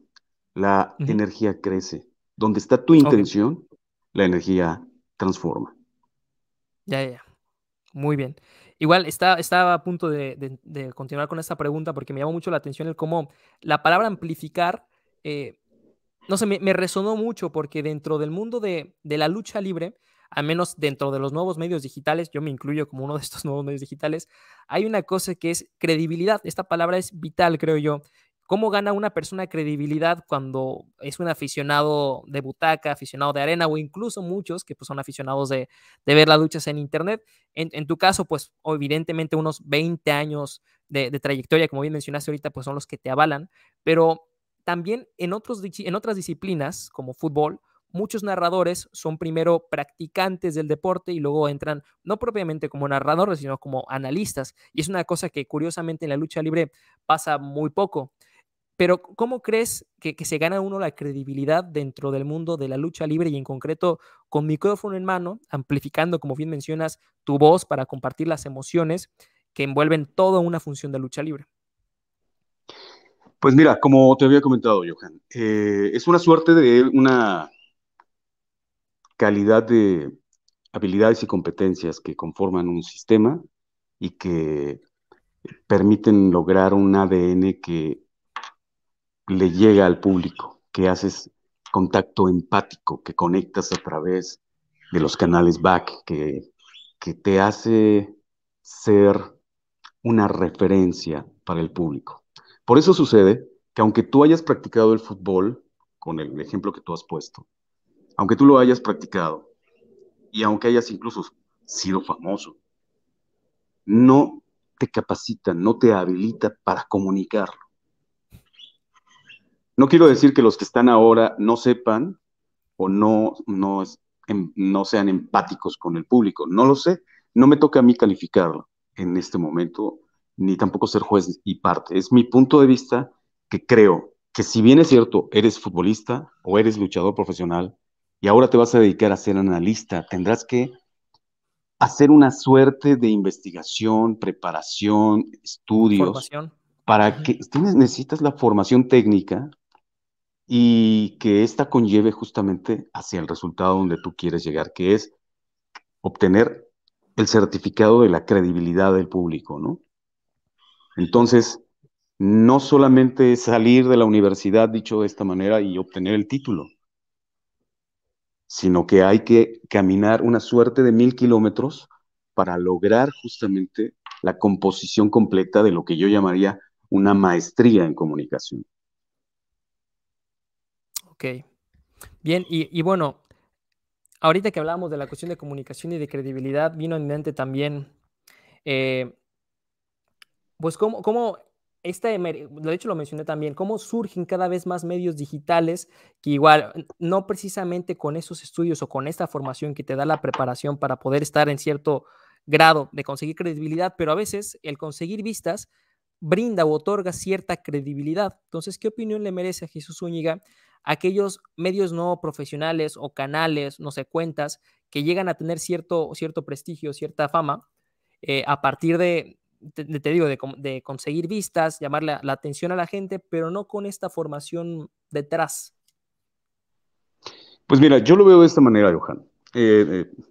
la energía crece. Donde está tu intención, la energía transforma. Ya, ya, muy bien. Igual estaba, estaba a punto de, continuar con esta pregunta porque me llamó mucho la atención el cómo la palabra amplificar, eh, no sé, me, resonó mucho porque dentro del mundo de, de la lucha libre, al menos dentro de los nuevos medios digitales, yo me incluyo como uno de estos nuevos medios digitales, hay una cosa que es credibilidad. Esta palabra es vital, creo yo, ¿Cómo gana una persona credibilidad cuando es un aficionado de butaca, aficionado de arena o incluso muchos que pues, son aficionados de, ver las luchas en internet? En, tu caso, pues evidentemente unos 20 años de, trayectoria, como bien mencionaste ahorita, pues son los que te avalan, pero también en, otros, en otras disciplinas como fútbol, muchos narradores son primero practicantes del deporte y luego entran no propiamente como narradores, sino como analistas. Y es una cosa que curiosamente en la lucha libre pasa muy poco. Pero ¿cómo crees que, se gana uno la credibilidad dentro del mundo de la lucha libre y en concreto con micrófono en mano, amplificando, como bien mencionas, tu voz para compartir las emociones que envuelven toda una función de lucha libre? Pues mira, como te había comentado, Johan, eh, es una suerte de una calidad de habilidades y competencias que conforman un sistema y que permiten lograr un ADN que le llega al público, que haces contacto empático, que conectas a través de los canales back, que, que te hace ser una referencia para el público. Por eso sucede que aunque tú hayas practicado el fútbol, con el ejemplo que tú has puesto, aunque tú lo hayas practicado y aunque hayas incluso sido famoso, no te capacita, no te habilita para comunicarlo. No quiero decir que los que están ahora no sepan o no, no, em, no sean empáticos con el público, no lo sé, no me toca a mí calificarlo en este momento, ni tampoco ser juez y parte. Es mi punto de vista que creo que si bien es cierto, eres futbolista o eres luchador profesional y ahora te vas a dedicar a ser analista, tendrás que hacer una suerte de investigación, preparación, estudios. Formación. Para que necesitas la formación técnica y que esta conlleve justamente hacia el resultado donde tú quieres llegar, que es obtener el certificado de la credibilidad del público, ¿no? Entonces, no solamente salir de la universidad dicho de esta manera y obtener el título, sino que hay que caminar una suerte de mil kilómetros para lograr justamente la composición completa de lo que yo llamaría una maestría en comunicación. Ok. Bien, y, bueno, ahorita que hablábamos de la cuestión de comunicación y de credibilidad, vino en mente también, eh, pues cómo, cómo esta, de hecho lo mencioné también, cómo surgen cada vez más medios digitales que igual, no precisamente con esos estudios o con esta formación que te da la preparación para poder estar en cierto grado de conseguir credibilidad, pero a veces el conseguir vistas brinda o otorga cierta credibilidad. Entonces, ¿qué opinión le merece a Jesús Zúñiga aquellos medios no profesionales o canales, no sé, cuentas que llegan a tener cierto, cierto prestigio, cierta fama, eh, a partir de, te digo, de, conseguir vistas, llamar la, atención a la gente, pero no con esta formación detrás. Pues mira, yo lo veo de esta manera, Johan. Eh, eh,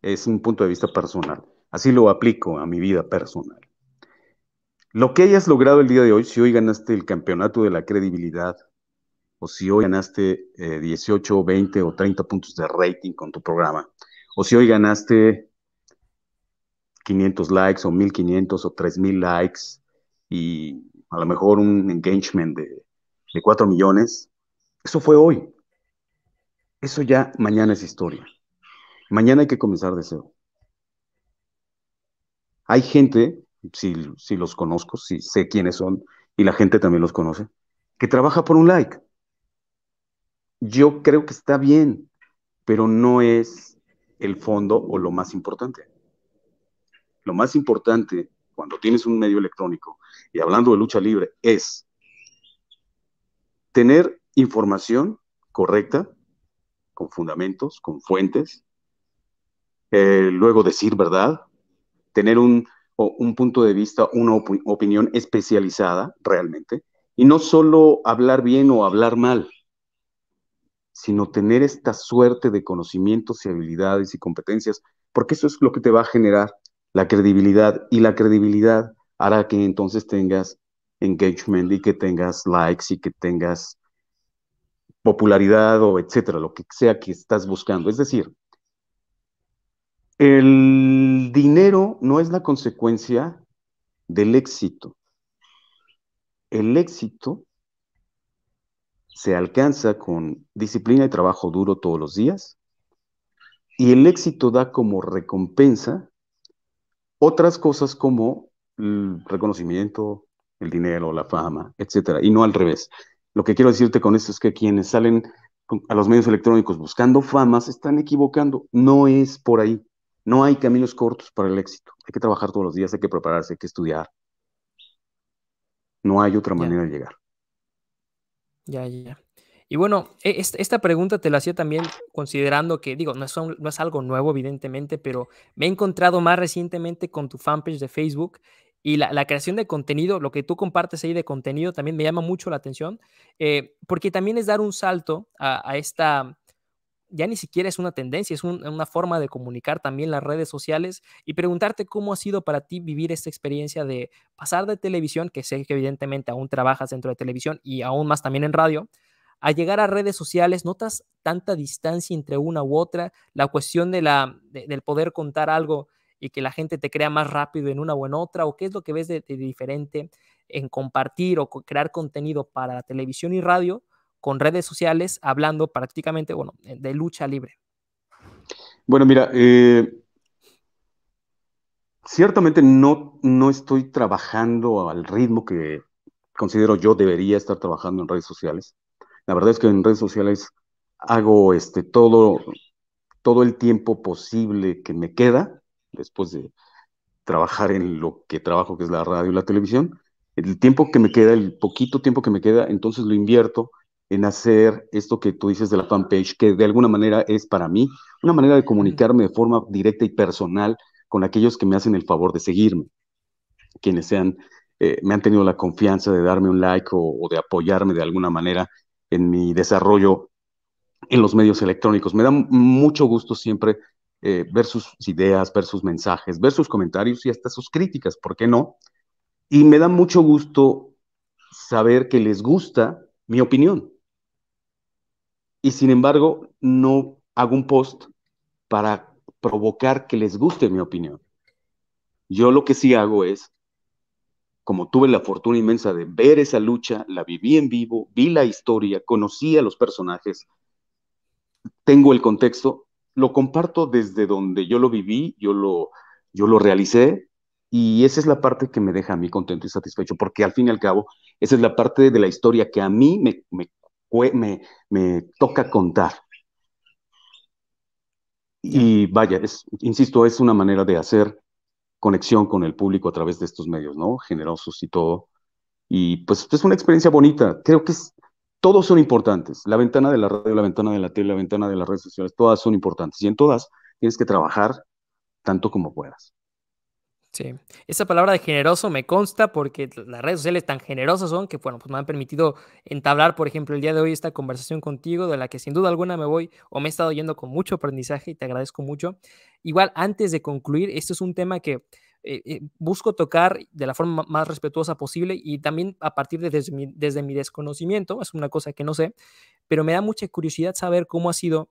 es un punto de vista personal. Así lo aplico a mi vida personal. Lo que hayas logrado el día de hoy, si hoy ganaste el campeonato de la credibilidad, o si hoy ganaste 18, eh, 20 o 30 puntos de rating con tu programa, o si hoy ganaste 500 likes o 1500 o 3000 likes y a lo mejor un engagement de, 4 millones, eso fue hoy. Eso ya mañana es historia. Mañana hay que comenzar de cero. Hay gente, si los conozco, si sé quiénes son, y la gente también los conoce, que trabaja por un like yo creo que está bien, pero no es el fondo o lo más importante. Lo más importante cuando tienes un medio electrónico, y hablando de lucha libre, es tener información correcta, con fundamentos, con fuentes, eh, luego decir verdad, tener un, punto de vista, una opinión especializada realmente, y no solo hablar bien o hablar mal, sino tener esta suerte de conocimientos y habilidades y competencias, porque eso es lo que te va a generar la credibilidad y la credibilidad hará que entonces tengas engagement y que tengas likes y que tengas popularidad o etcétera, lo que sea que estás buscando. Es decir, el dinero no es la consecuencia del éxito. El éxito se alcanza con disciplina y trabajo duro todos los días. Y el éxito da como recompensa otras cosas como el reconocimiento, el dinero, la fama, etcétera, y no al revés. Lo que quiero decirte con esto es que quienes salen a los medios electrónicos buscando fama se están equivocando. No es por ahí. No hay caminos cortos para el éxito. Hay que trabajar todos los días, hay que prepararse, hay que estudiar. No hay otra manera de llegar. Ya, ya. Y bueno, e, esta pregunta te la hacía también considerando que, digo, no es, no es algo nuevo, evidentemente, pero me he encontrado más recientemente con tu fanpage de Facebook y la, creación de contenido, lo que tú compartes ahí de contenido también me llama mucho la atención, eh, porque también es dar un salto a esta ya ni siquiera es una tendencia, es una forma de comunicar también las redes sociales y preguntarte cómo ha sido para ti vivir esta experiencia de pasar de televisión, que sé que evidentemente aún trabajas dentro de televisión y aún más también en radio, a llegar a redes sociales, ¿notas tanta distancia entre una u otra? La cuestión de la, del poder contar algo y que la gente te crea más rápido en una o en otra, o qué es lo que ves de, diferente en compartir o crear contenido para televisión y radio con redes sociales hablando prácticamente, bueno, eh, de lucha libre. Bueno, mira, eh, ciertamente no, no estoy trabajando al ritmo que considero yo debería estar trabajando en redes sociales. La verdad es que en redes sociales hago este, todo, todo el tiempo posible que me queda después de trabajar en lo que trabajo, que es la radio y la televisión. El tiempo que me queda, el poquito tiempo que me queda, entonces lo invierto en hacer esto que tú dices de la fanpage, que de alguna manera es para mí una manera de comunicarme de forma directa y personal con aquellos que me hacen el favor de seguirme, quienes sean, eh, me han tenido la confianza de darme un like o, de apoyarme de alguna manera en mi desarrollo en los medios electrónicos. Me da mucho gusto siempre eh, ver sus ideas, ver sus mensajes, ver sus comentarios y hasta sus críticas, ¿por qué no? Y me da mucho gusto saber que les gusta mi opinión, y sin embargo no hago un post para provocar que les guste mi opinión. Yo lo que sí hago es, como tuve la fortuna inmensa de ver esa lucha, la viví en vivo, vi la historia, conocí a los personajes, tengo el contexto, lo comparto desde donde yo lo viví, yo lo, yo lo realicé y esa es la parte que me deja a mí contento y satisfecho, porque al fin y al cabo, esa es la parte de la historia que a mí me, me me, toca contar. Y vaya, insisto, es una manera de hacer conexión con el público a través de estos medios, ¿no? Generosos y todo. Y pues es una experiencia bonita. Creo que es, todos son importantes. La ventana de la radio, la ventana de la tele, la ventana de las redes sociales, todas son importantes. Y en todas tienes que trabajar tanto como puedas. Sí, esa palabra de generoso me consta porque las redes sociales tan generosas son que, bueno, pues me han permitido entablar, por ejemplo, el día de hoy esta conversación contigo, de la que sin duda alguna me voy o me he estado yendo con mucho aprendizaje y te agradezco mucho. Igual, antes de concluir, este es un tema que eh, eh, busco tocar de la forma más respetuosa posible y también a partir de desde mi desconocimiento, es una cosa que no sé, pero me da mucha curiosidad saber cómo ha sido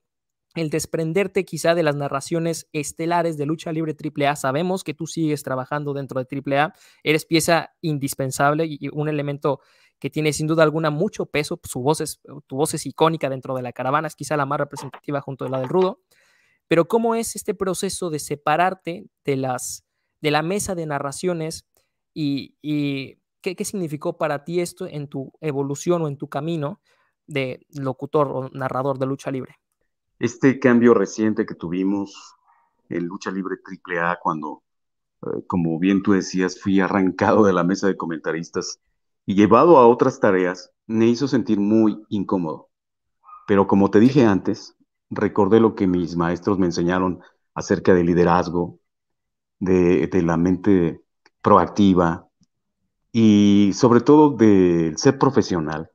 el desprenderte quizá de las narraciones estelares de lucha libre AAA. Sabemos que tú sigues trabajando dentro de AAA, eres pieza indispensable y un elemento que tiene sin duda alguna mucho peso, su voz es, tu voz es icónica dentro de la caravana, es quizá la más representativa junto a la del rudo, pero ¿cómo es este proceso de separarte de, las, de la mesa de narraciones y, qué significó para ti esto en tu evolución o en tu camino de locutor o narrador de lucha libre? este cambio reciente que tuvimos en Lucha Libre triple A, cuando, eh, como bien tú decías, fui arrancado de la mesa de comentaristas y llevado a otras tareas, me hizo sentir muy incómodo. Pero como te dije antes, recordé lo que mis maestros me enseñaron acerca del liderazgo, de, de la mente proactiva y sobre todo del ser profesional.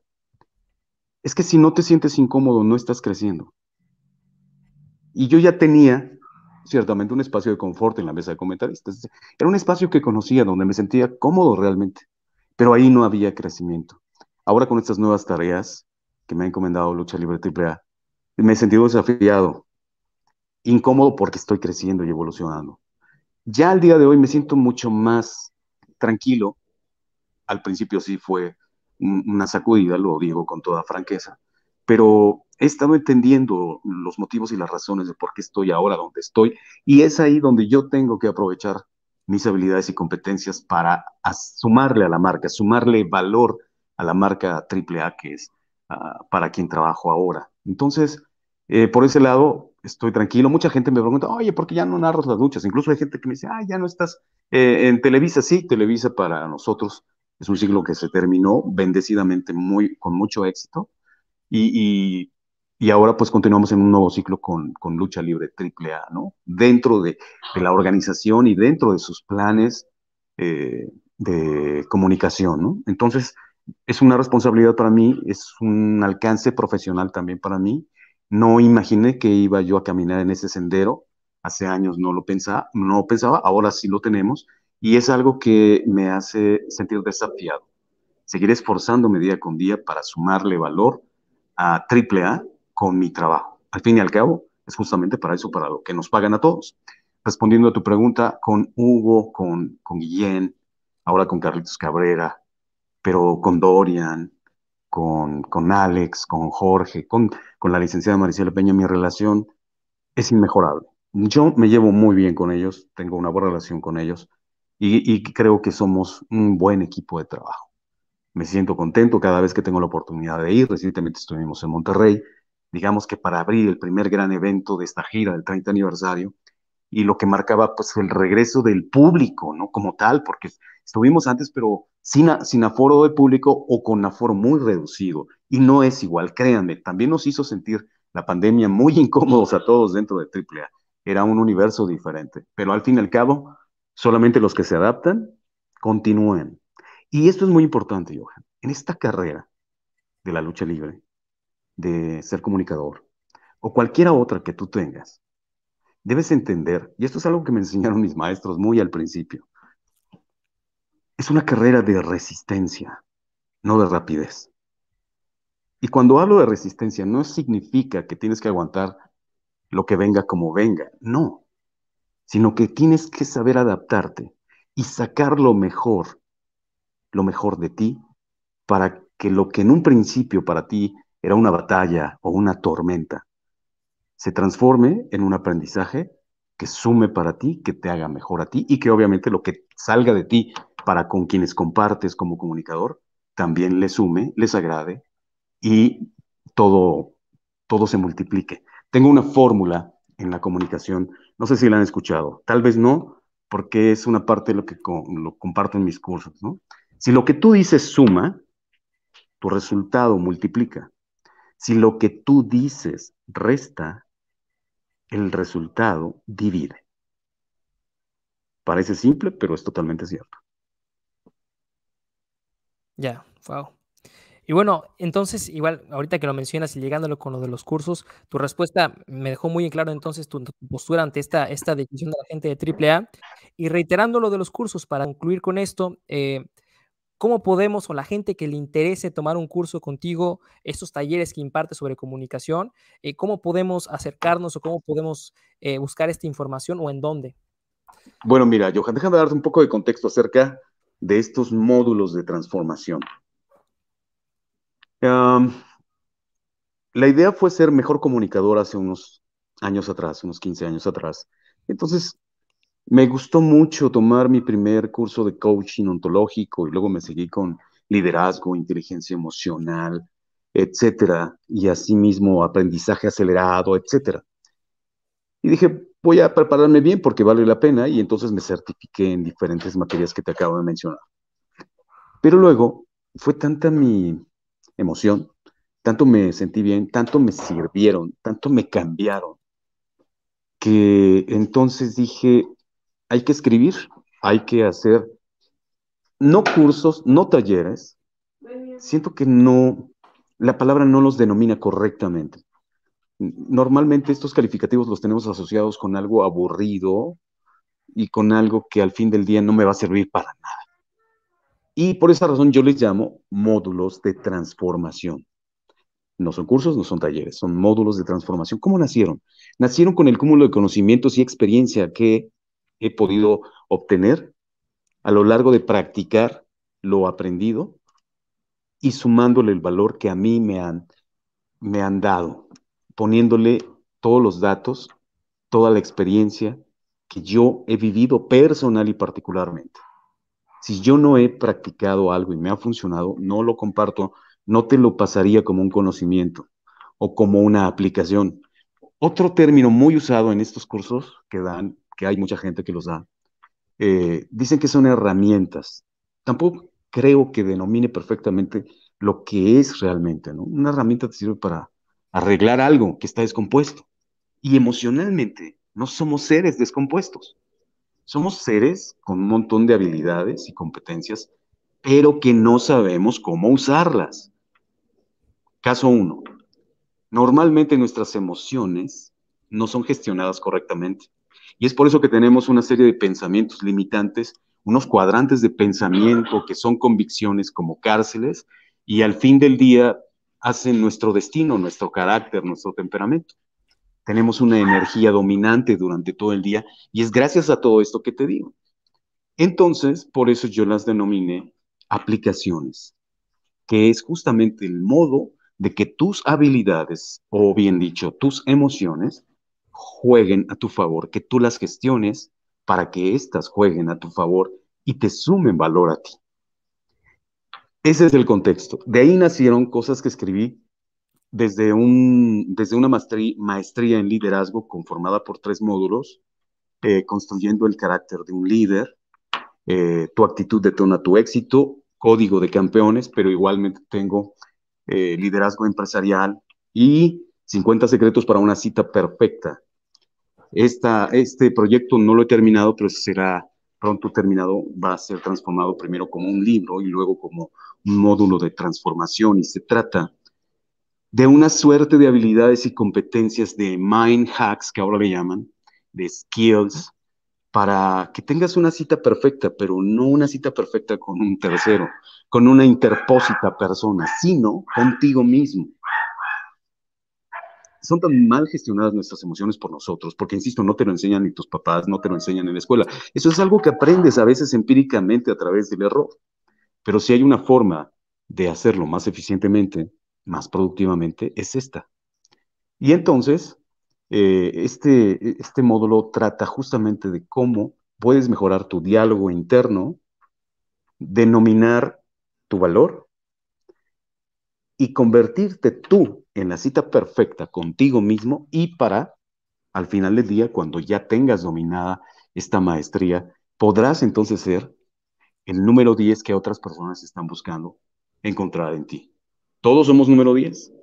Es que si no te sientes incómodo, no estás creciendo. Y yo ya tenía ciertamente un espacio de confort en la mesa de comentaristas. Era un espacio que conocía, donde me sentía cómodo realmente, pero ahí no había crecimiento. Ahora con estas nuevas tareas que me ha encomendado Lucha Libre AAA, me he sentido desafiado, incómodo porque estoy creciendo y evolucionando. Ya al día de hoy me siento mucho más tranquilo. Al principio sí fue una sacudida, lo digo con toda franqueza, pero he estado entendiendo los motivos y las razones de por qué estoy ahora donde estoy y es ahí donde yo tengo que aprovechar mis habilidades y competencias para sumarle a la marca, sumarle valor a la marca AAA que es ah, para quien trabajo ahora. Entonces, eh, por ese lado, estoy tranquilo. Mucha gente me pregunta, oye, ¿por qué ya no narras las duchas? Incluso hay gente que me dice, ah, ya no estás eh, en Televisa. Sí, Televisa para nosotros es un ciclo que se terminó bendecidamente muy, con mucho éxito y, y, ahora pues continuamos en un nuevo ciclo con, con Lucha Libre AAA, ¿no? Dentro de, la organización y dentro de sus planes eh, de comunicación, ¿no? Entonces, es una responsabilidad para mí, es un alcance profesional también para mí. No imaginé que iba yo a caminar en ese sendero, hace años no lo pensaba, no pensaba, ahora sí lo tenemos y es algo que me hace sentir desafiado. Seguir esforzándome día con día para sumarle valor a AAA con mi trabajo. Al fin y al cabo, es justamente para eso, para lo que nos pagan a todos. Respondiendo a tu pregunta, con Hugo, con, Guillén, ahora con Carlitos Cabrera, pero con Dorian, con, con Alex, con Jorge, con, con la licenciada Maricela Peña, mi relación es inmejorable. Yo me llevo muy bien con ellos, tengo una buena relación con ellos y creo que somos un buen equipo de trabajo me siento contento cada vez que tengo la oportunidad de ir. Recientemente estuvimos en Monterrey, digamos que para abrir el primer gran evento de esta gira del 30 aniversario y lo que marcaba pues el regreso del público, ¿no? Como tal, porque estuvimos antes pero sin, sin aforo de público o con aforo muy reducido y no es igual, créanme, también nos hizo sentir la pandemia muy incómodos a todos dentro de AAA. Era un universo diferente, pero al fin y al cabo, solamente los que se adaptan continúen y esto es muy importante, Johan. En esta carrera de la lucha libre, de ser comunicador, o cualquiera otra que tú tengas, debes entender, y esto es algo que me enseñaron mis maestros muy al principio, es una carrera de resistencia, no de rapidez. Y cuando hablo de resistencia, no significa que tienes que aguantar lo que venga como venga, no, sino que tienes que saber adaptarte y sacar lo mejor lo mejor de ti para que lo que en un principio para ti era una batalla o una tormenta, se transforme en un aprendizaje que sume para ti, que te haga mejor a ti y que obviamente lo que salga de ti para con quienes compartes como comunicador también le sume, les agrade y todo, todo se multiplique. Tengo una fórmula en la comunicación, no sé si la han escuchado, tal vez no, porque es una parte de lo que lo comparto en mis cursos, ¿no? Si lo que tú dices suma, tu resultado multiplica. Si lo que tú dices resta, el resultado divide. Parece simple, pero es totalmente cierto. Ya, wow. Y bueno, entonces, igual, ahorita que lo mencionas y llegándolo con lo de los cursos, tu respuesta me dejó muy en claro entonces tu, postura ante esta, esta decisión de la gente de AAA. Y reiterando lo de los cursos, para concluir con esto, eh, ¿Cómo podemos, o la gente que le interese tomar un curso contigo, estos talleres que imparte sobre comunicación, eh, cómo podemos acercarnos o cómo podemos eh, buscar esta información o en dónde? Bueno, mira, Johan, déjame darte un poco de contexto acerca de estos módulos de transformación. la idea fue ser mejor comunicador hace unos años atrás, unos 15 años atrás. Entonces, me gustó mucho tomar mi primer curso de coaching ontológico y luego me seguí con liderazgo, inteligencia emocional, etcétera, y asimismo aprendizaje acelerado, etcétera. Y dije, voy a prepararme bien porque vale la pena y entonces me certifiqué en diferentes materias que te acabo de mencionar. Pero luego fue tanta mi emoción, tanto me sentí bien, tanto me sirvieron, tanto me cambiaron, que entonces dije, hay que escribir, hay que hacer, no cursos, no talleres. Siento que no, la palabra no los denomina correctamente. Normalmente estos calificativos los tenemos asociados con algo aburrido y con algo que al fin del día no me va a servir para nada. Y por esa razón yo les llamo módulos de transformación. No son cursos, no son talleres, son módulos de transformación. ¿Cómo nacieron? Nacieron con el cúmulo de conocimientos y experiencia que he podido obtener a lo largo de practicar lo aprendido y sumándole el valor que a mí me han, me han dado, poniéndole todos los datos, toda la experiencia que yo he vivido personal y particularmente. Si yo no he practicado algo y me ha funcionado, no lo comparto, no te lo pasaría como un conocimiento o como una aplicación. Otro término muy usado en estos cursos que dan que hay mucha gente que los da, eh, dicen que son herramientas. Tampoco creo que denomine perfectamente lo que es realmente, Una herramienta te sirve para arreglar algo que está descompuesto. Y emocionalmente, no somos seres descompuestos. Somos seres con un montón de habilidades y competencias, pero que no sabemos cómo usarlas. Caso uno. Normalmente nuestras emociones no son gestionadas correctamente. Y es por eso que tenemos una serie de pensamientos limitantes, unos cuadrantes de pensamiento que son convicciones como cárceles y al fin del día hacen nuestro destino, nuestro carácter, nuestro temperamento. Tenemos una energía dominante durante todo el día y es gracias a todo esto que te digo. Entonces, por eso yo las denominé aplicaciones, que es justamente el modo de que tus habilidades, o bien dicho, tus emociones, jueguen a tu favor, que tú las gestiones para que éstas jueguen a tu favor y te sumen valor a ti. Ese es el contexto. De ahí nacieron cosas que escribí desde, un, desde una maestría, en liderazgo conformada por tres módulos, eh, construyendo el carácter de un líder, eh, tu actitud detona tu éxito, código de campeones, pero igualmente tengo eh, liderazgo empresarial y 50 secretos para una cita perfecta, esta, este proyecto no lo he terminado, pero será pronto terminado, va a ser transformado primero como un libro y luego como un módulo de transformación. Y se trata de una suerte de habilidades y competencias de mind hacks, que ahora le llaman, de skills, para que tengas una cita perfecta, pero no una cita perfecta con un tercero, con una interpósita persona, sino contigo mismo son tan mal gestionadas nuestras emociones por nosotros, porque insisto, no te lo enseñan ni tus papás, no te lo enseñan en la escuela. Eso es algo que aprendes a veces empíricamente a través del error. Pero si hay una forma de hacerlo más eficientemente, más productivamente, es esta. Y entonces, eh, este, este módulo trata justamente de cómo puedes mejorar tu diálogo interno, denominar tu valor y convertirte tú en la cita perfecta contigo mismo y para, al final del día, cuando ya tengas dominada esta maestría, podrás entonces ser el número 10 que otras personas están buscando encontrar en ti. Todos somos número 10.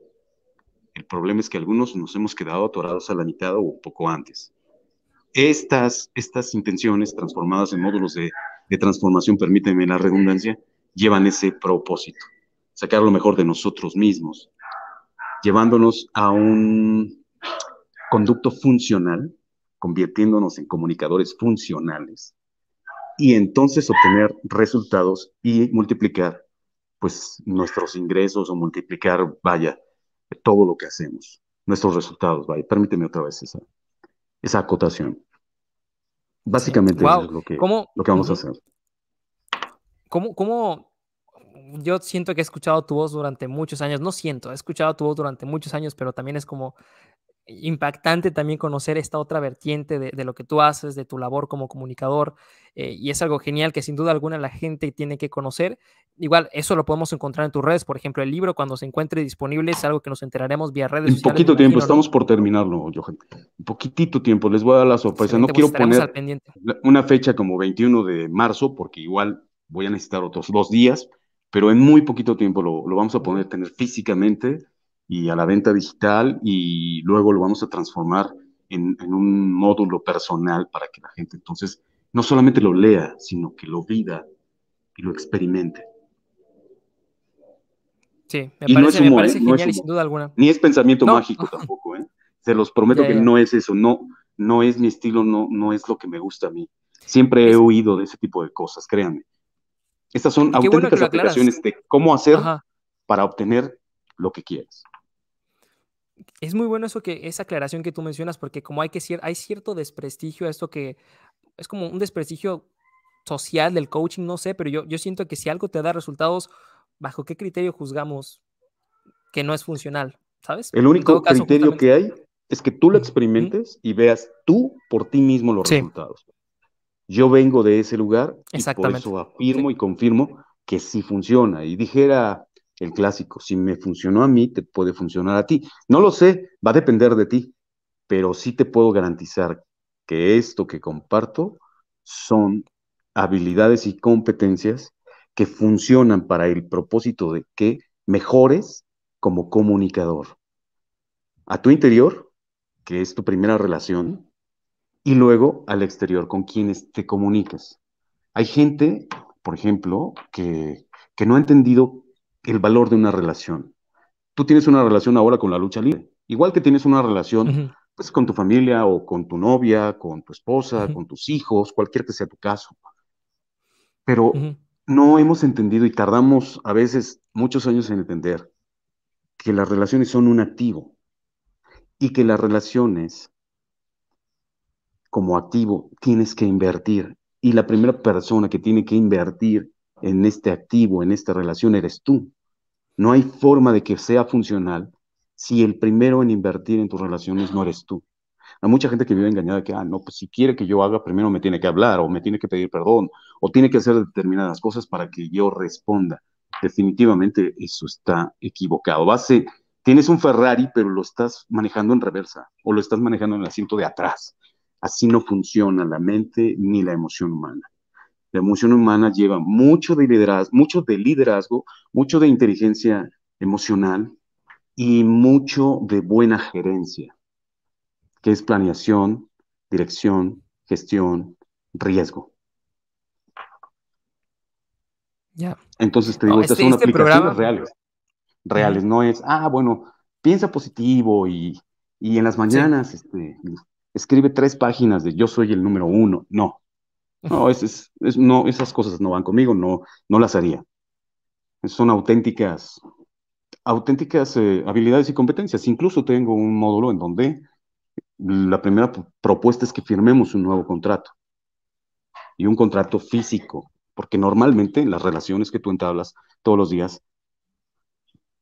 El problema es que algunos nos hemos quedado atorados a la mitad o poco antes. Estas, estas intenciones transformadas en módulos de, de transformación, permíteme la redundancia, llevan ese propósito, sacar lo mejor de nosotros mismos, llevándonos a un conducto funcional, convirtiéndonos en comunicadores funcionales y entonces obtener resultados y multiplicar pues nuestros ingresos o multiplicar, vaya, todo lo que hacemos, nuestros resultados, vaya. Permíteme otra vez esa, esa acotación. Básicamente es lo que, vamos a hacer. ¿Cómo, ¿Cómo, yo siento que he escuchado tu voz durante muchos años, no siento, he escuchado tu voz durante muchos años, pero también es como impactante también conocer esta otra vertiente de, lo que tú haces, de tu labor como comunicador, eh, y es algo genial que sin duda alguna la gente tiene que conocer. Igual, eso lo podemos encontrar en tus redes, por ejemplo, el libro cuando se encuentre disponible es algo que nos enteraremos vía redes. Un poquito tiempo, estamos por terminarlo, Johan. Un poquitito tiempo, les voy a dar la sorpresa. No pues quiero poner una fecha como 21 de marzo, porque igual voy a necesitar otros dos días pero en muy poquito tiempo lo, vamos a poder tener físicamente y a la venta digital y luego lo vamos a transformar en, un módulo personal para que la gente entonces no solamente lo lea, sino que lo vida y lo experimente. Sí, me parece, ¿eh? genial y sin duda alguna. Ni es pensamiento mágico tampoco, ¿eh? Se los prometo que no es eso, no, no es mi estilo, no, no es lo que me gusta a mí. Siempre he oído de ese tipo de cosas, créanme. Estas son auténticas aclaraciones de cómo hacer para obtener lo que quieres. Es muy bueno eso que esa aclaración que tú mencionas, porque como hay que hay cierto desprestigio a esto que es como un desprestigio social del coaching, no sé, pero yo, siento que si algo te da resultados, ¿bajo qué criterio juzgamos que no es funcional? ¿Sabes? El único criterio que hay es que tú lo experimentes y veas tú por ti mismo los resultados yo vengo de ese lugar y por eso afirmo y confirmo que sí funciona. Y dijera el clásico, si me funcionó a mí, te puede funcionar a ti. No lo sé, va a depender de ti, pero sí te puedo garantizar que esto que comparto son habilidades y competencias que funcionan para el propósito de que mejores como comunicador. A tu interior, que es tu primera relación, y luego al exterior con quienes te comunicas. Hay gente, por ejemplo, que, no ha entendido el valor de una relación. Tú tienes una relación ahora con la lucha libre, igual que tienes una relación pues, con tu familia o con tu novia, con tu esposa, con tus hijos, cualquier que sea tu caso. Pero no hemos entendido y tardamos a veces muchos años en entender que las relaciones son un activo y que las relaciones como activo tienes que invertir. Y la primera persona que tiene que invertir en este activo, en esta relación, eres tú. No hay forma de que sea funcional si el primero en invertir en tus relaciones no eres tú. Hay mucha gente que vive engañada que, ah, no, pues si quiere que yo haga, primero me tiene que hablar o me tiene que pedir perdón o tiene que hacer determinadas cosas para que yo responda. Definitivamente eso está equivocado. Base, tienes un Ferrari, pero lo estás manejando en reversa o lo estás manejando en el asiento de atrás. Así no funciona la mente ni la emoción humana. La emoción humana lleva mucho de liderazgo, mucho de liderazgo, mucho de inteligencia emocional y mucho de buena gerencia, que es planeación, dirección, gestión, riesgo. Ya. Entonces te digo, estas este, son este aplicaciones reales. Reales, no es, ah, bueno, piensa positivo y, y en las mañanas, este, escribe tres páginas de yo soy el número uno. No, no, esas cosas no van conmigo, no, no las haría. Son auténticas, auténticas eh, habilidades y competencias. Incluso tengo un módulo en donde la primera propuesta es que firmemos un nuevo contrato y un contrato físico, porque normalmente las relaciones que tú entablas todos los días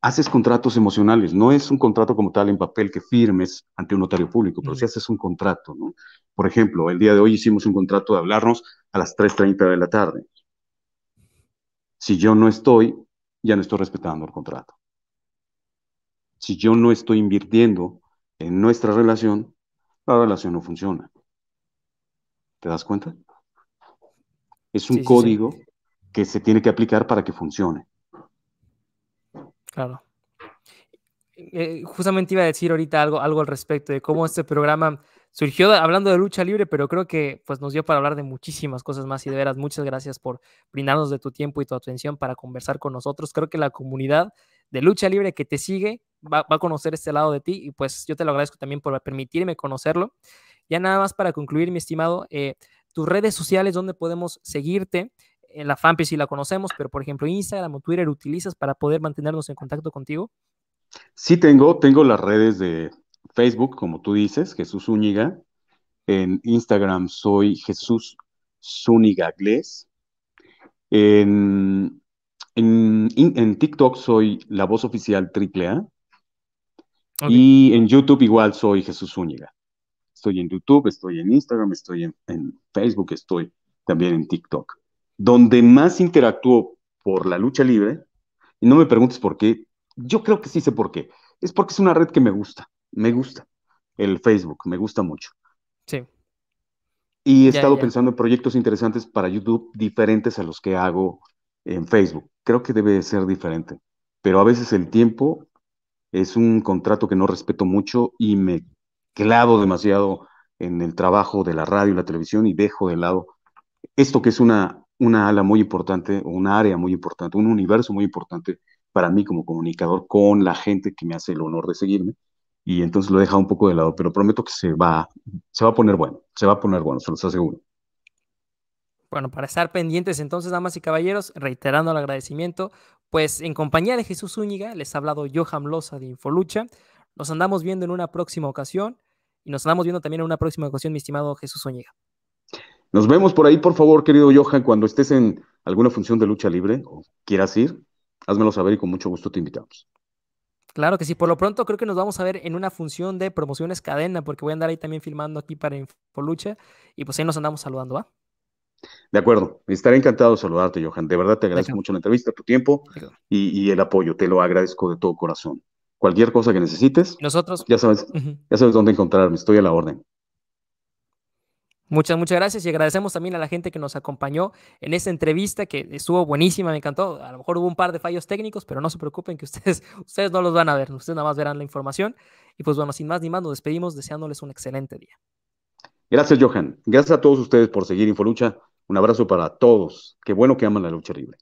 haces contratos emocionales, no es un contrato como tal en papel que firmes ante un notario público, pero mm. sí haces un contrato, Por ejemplo, el día de hoy hicimos un contrato de hablarnos a las 3.30 de la tarde. Si yo no estoy, ya no estoy respetando el contrato. Si yo no estoy invirtiendo en nuestra relación, la relación no funciona. ¿Te das cuenta? Es un código que se tiene que aplicar para que funcione. Claro. Eh, justamente iba a decir ahorita algo, algo al respecto de cómo este programa surgió hablando de lucha libre, pero creo que pues, nos dio para hablar de muchísimas cosas más y de veras muchas gracias por brindarnos de tu tiempo y tu atención para conversar con nosotros. Creo que la comunidad de lucha libre que te sigue va, a conocer este lado de ti y pues yo te lo agradezco también por permitirme conocerlo. Ya nada más para concluir, mi estimado, eh, tus redes sociales, donde podemos seguirte, en la fanpage sí la conocemos, pero por ejemplo Instagram o Twitter utilizas para poder mantenernos en contacto contigo? Sí tengo, tengo las redes de Facebook, como tú dices, Jesús Zúñiga. En Instagram soy Jesús Zúñiga inglés En, en, en, TikTok soy La Voz Oficial triple Y en YouTube igual soy Jesús Zúñiga. Estoy en YouTube, estoy en Instagram, estoy en Facebook, estoy también en TikTok donde más interactúo por la lucha libre, y no me preguntes por qué, yo creo que sí sé por qué, es porque es una red que me gusta, me gusta, el Facebook, me gusta mucho. Sí. Y he estado pensando en proyectos interesantes para YouTube diferentes a los que hago en Facebook. Creo que debe ser diferente, pero a veces el tiempo es un contrato que no respeto mucho y me clavo demasiado en el trabajo de la radio y la televisión y dejo de lado esto que es una una ala muy importante, un una área muy importante, un universo muy importante para mí como comunicador con la gente que me hace el honor de seguirme. Y entonces lo he dejado un poco de lado, pero prometo que se va, se va a poner bueno, se va a poner bueno, se los aseguro. Bueno, para estar pendientes entonces, damas y caballeros, reiterando el agradecimiento, pues en compañía de Jesús Zúñiga les ha hablado Johan Losa de Infolucha. Nos andamos viendo en una próxima ocasión y nos andamos viendo también en una próxima ocasión, mi estimado Jesús Zúñiga. Nos vemos por ahí, por favor, querido Johan, cuando estés en alguna función de lucha libre o quieras ir, házmelo saber y con mucho gusto te invitamos. Claro que sí, por lo pronto creo que nos vamos a ver en una función de promociones cadena, porque voy a andar ahí también filmando aquí para Infolucha y pues ahí nos andamos saludando, ¿va? De acuerdo, estaré encantado de saludarte, Johan. De verdad te agradezco mucho la entrevista, tu tiempo y, el apoyo. Te lo agradezco de todo corazón. Cualquier cosa que necesites, nosotros, ya sabes, ya sabes dónde encontrarme. Estoy a la orden. Muchas, muchas gracias y agradecemos también a la gente que nos acompañó en esta entrevista que estuvo buenísima, me encantó. A lo mejor hubo un par de fallos técnicos, pero no se preocupen que ustedes, ustedes no los van a ver, ustedes nada más verán la información. Y pues bueno, sin más ni más, nos despedimos deseándoles un excelente día. Gracias, Johan. Gracias a todos ustedes por seguir Infolucha. Un abrazo para todos. Qué bueno que aman la lucha libre.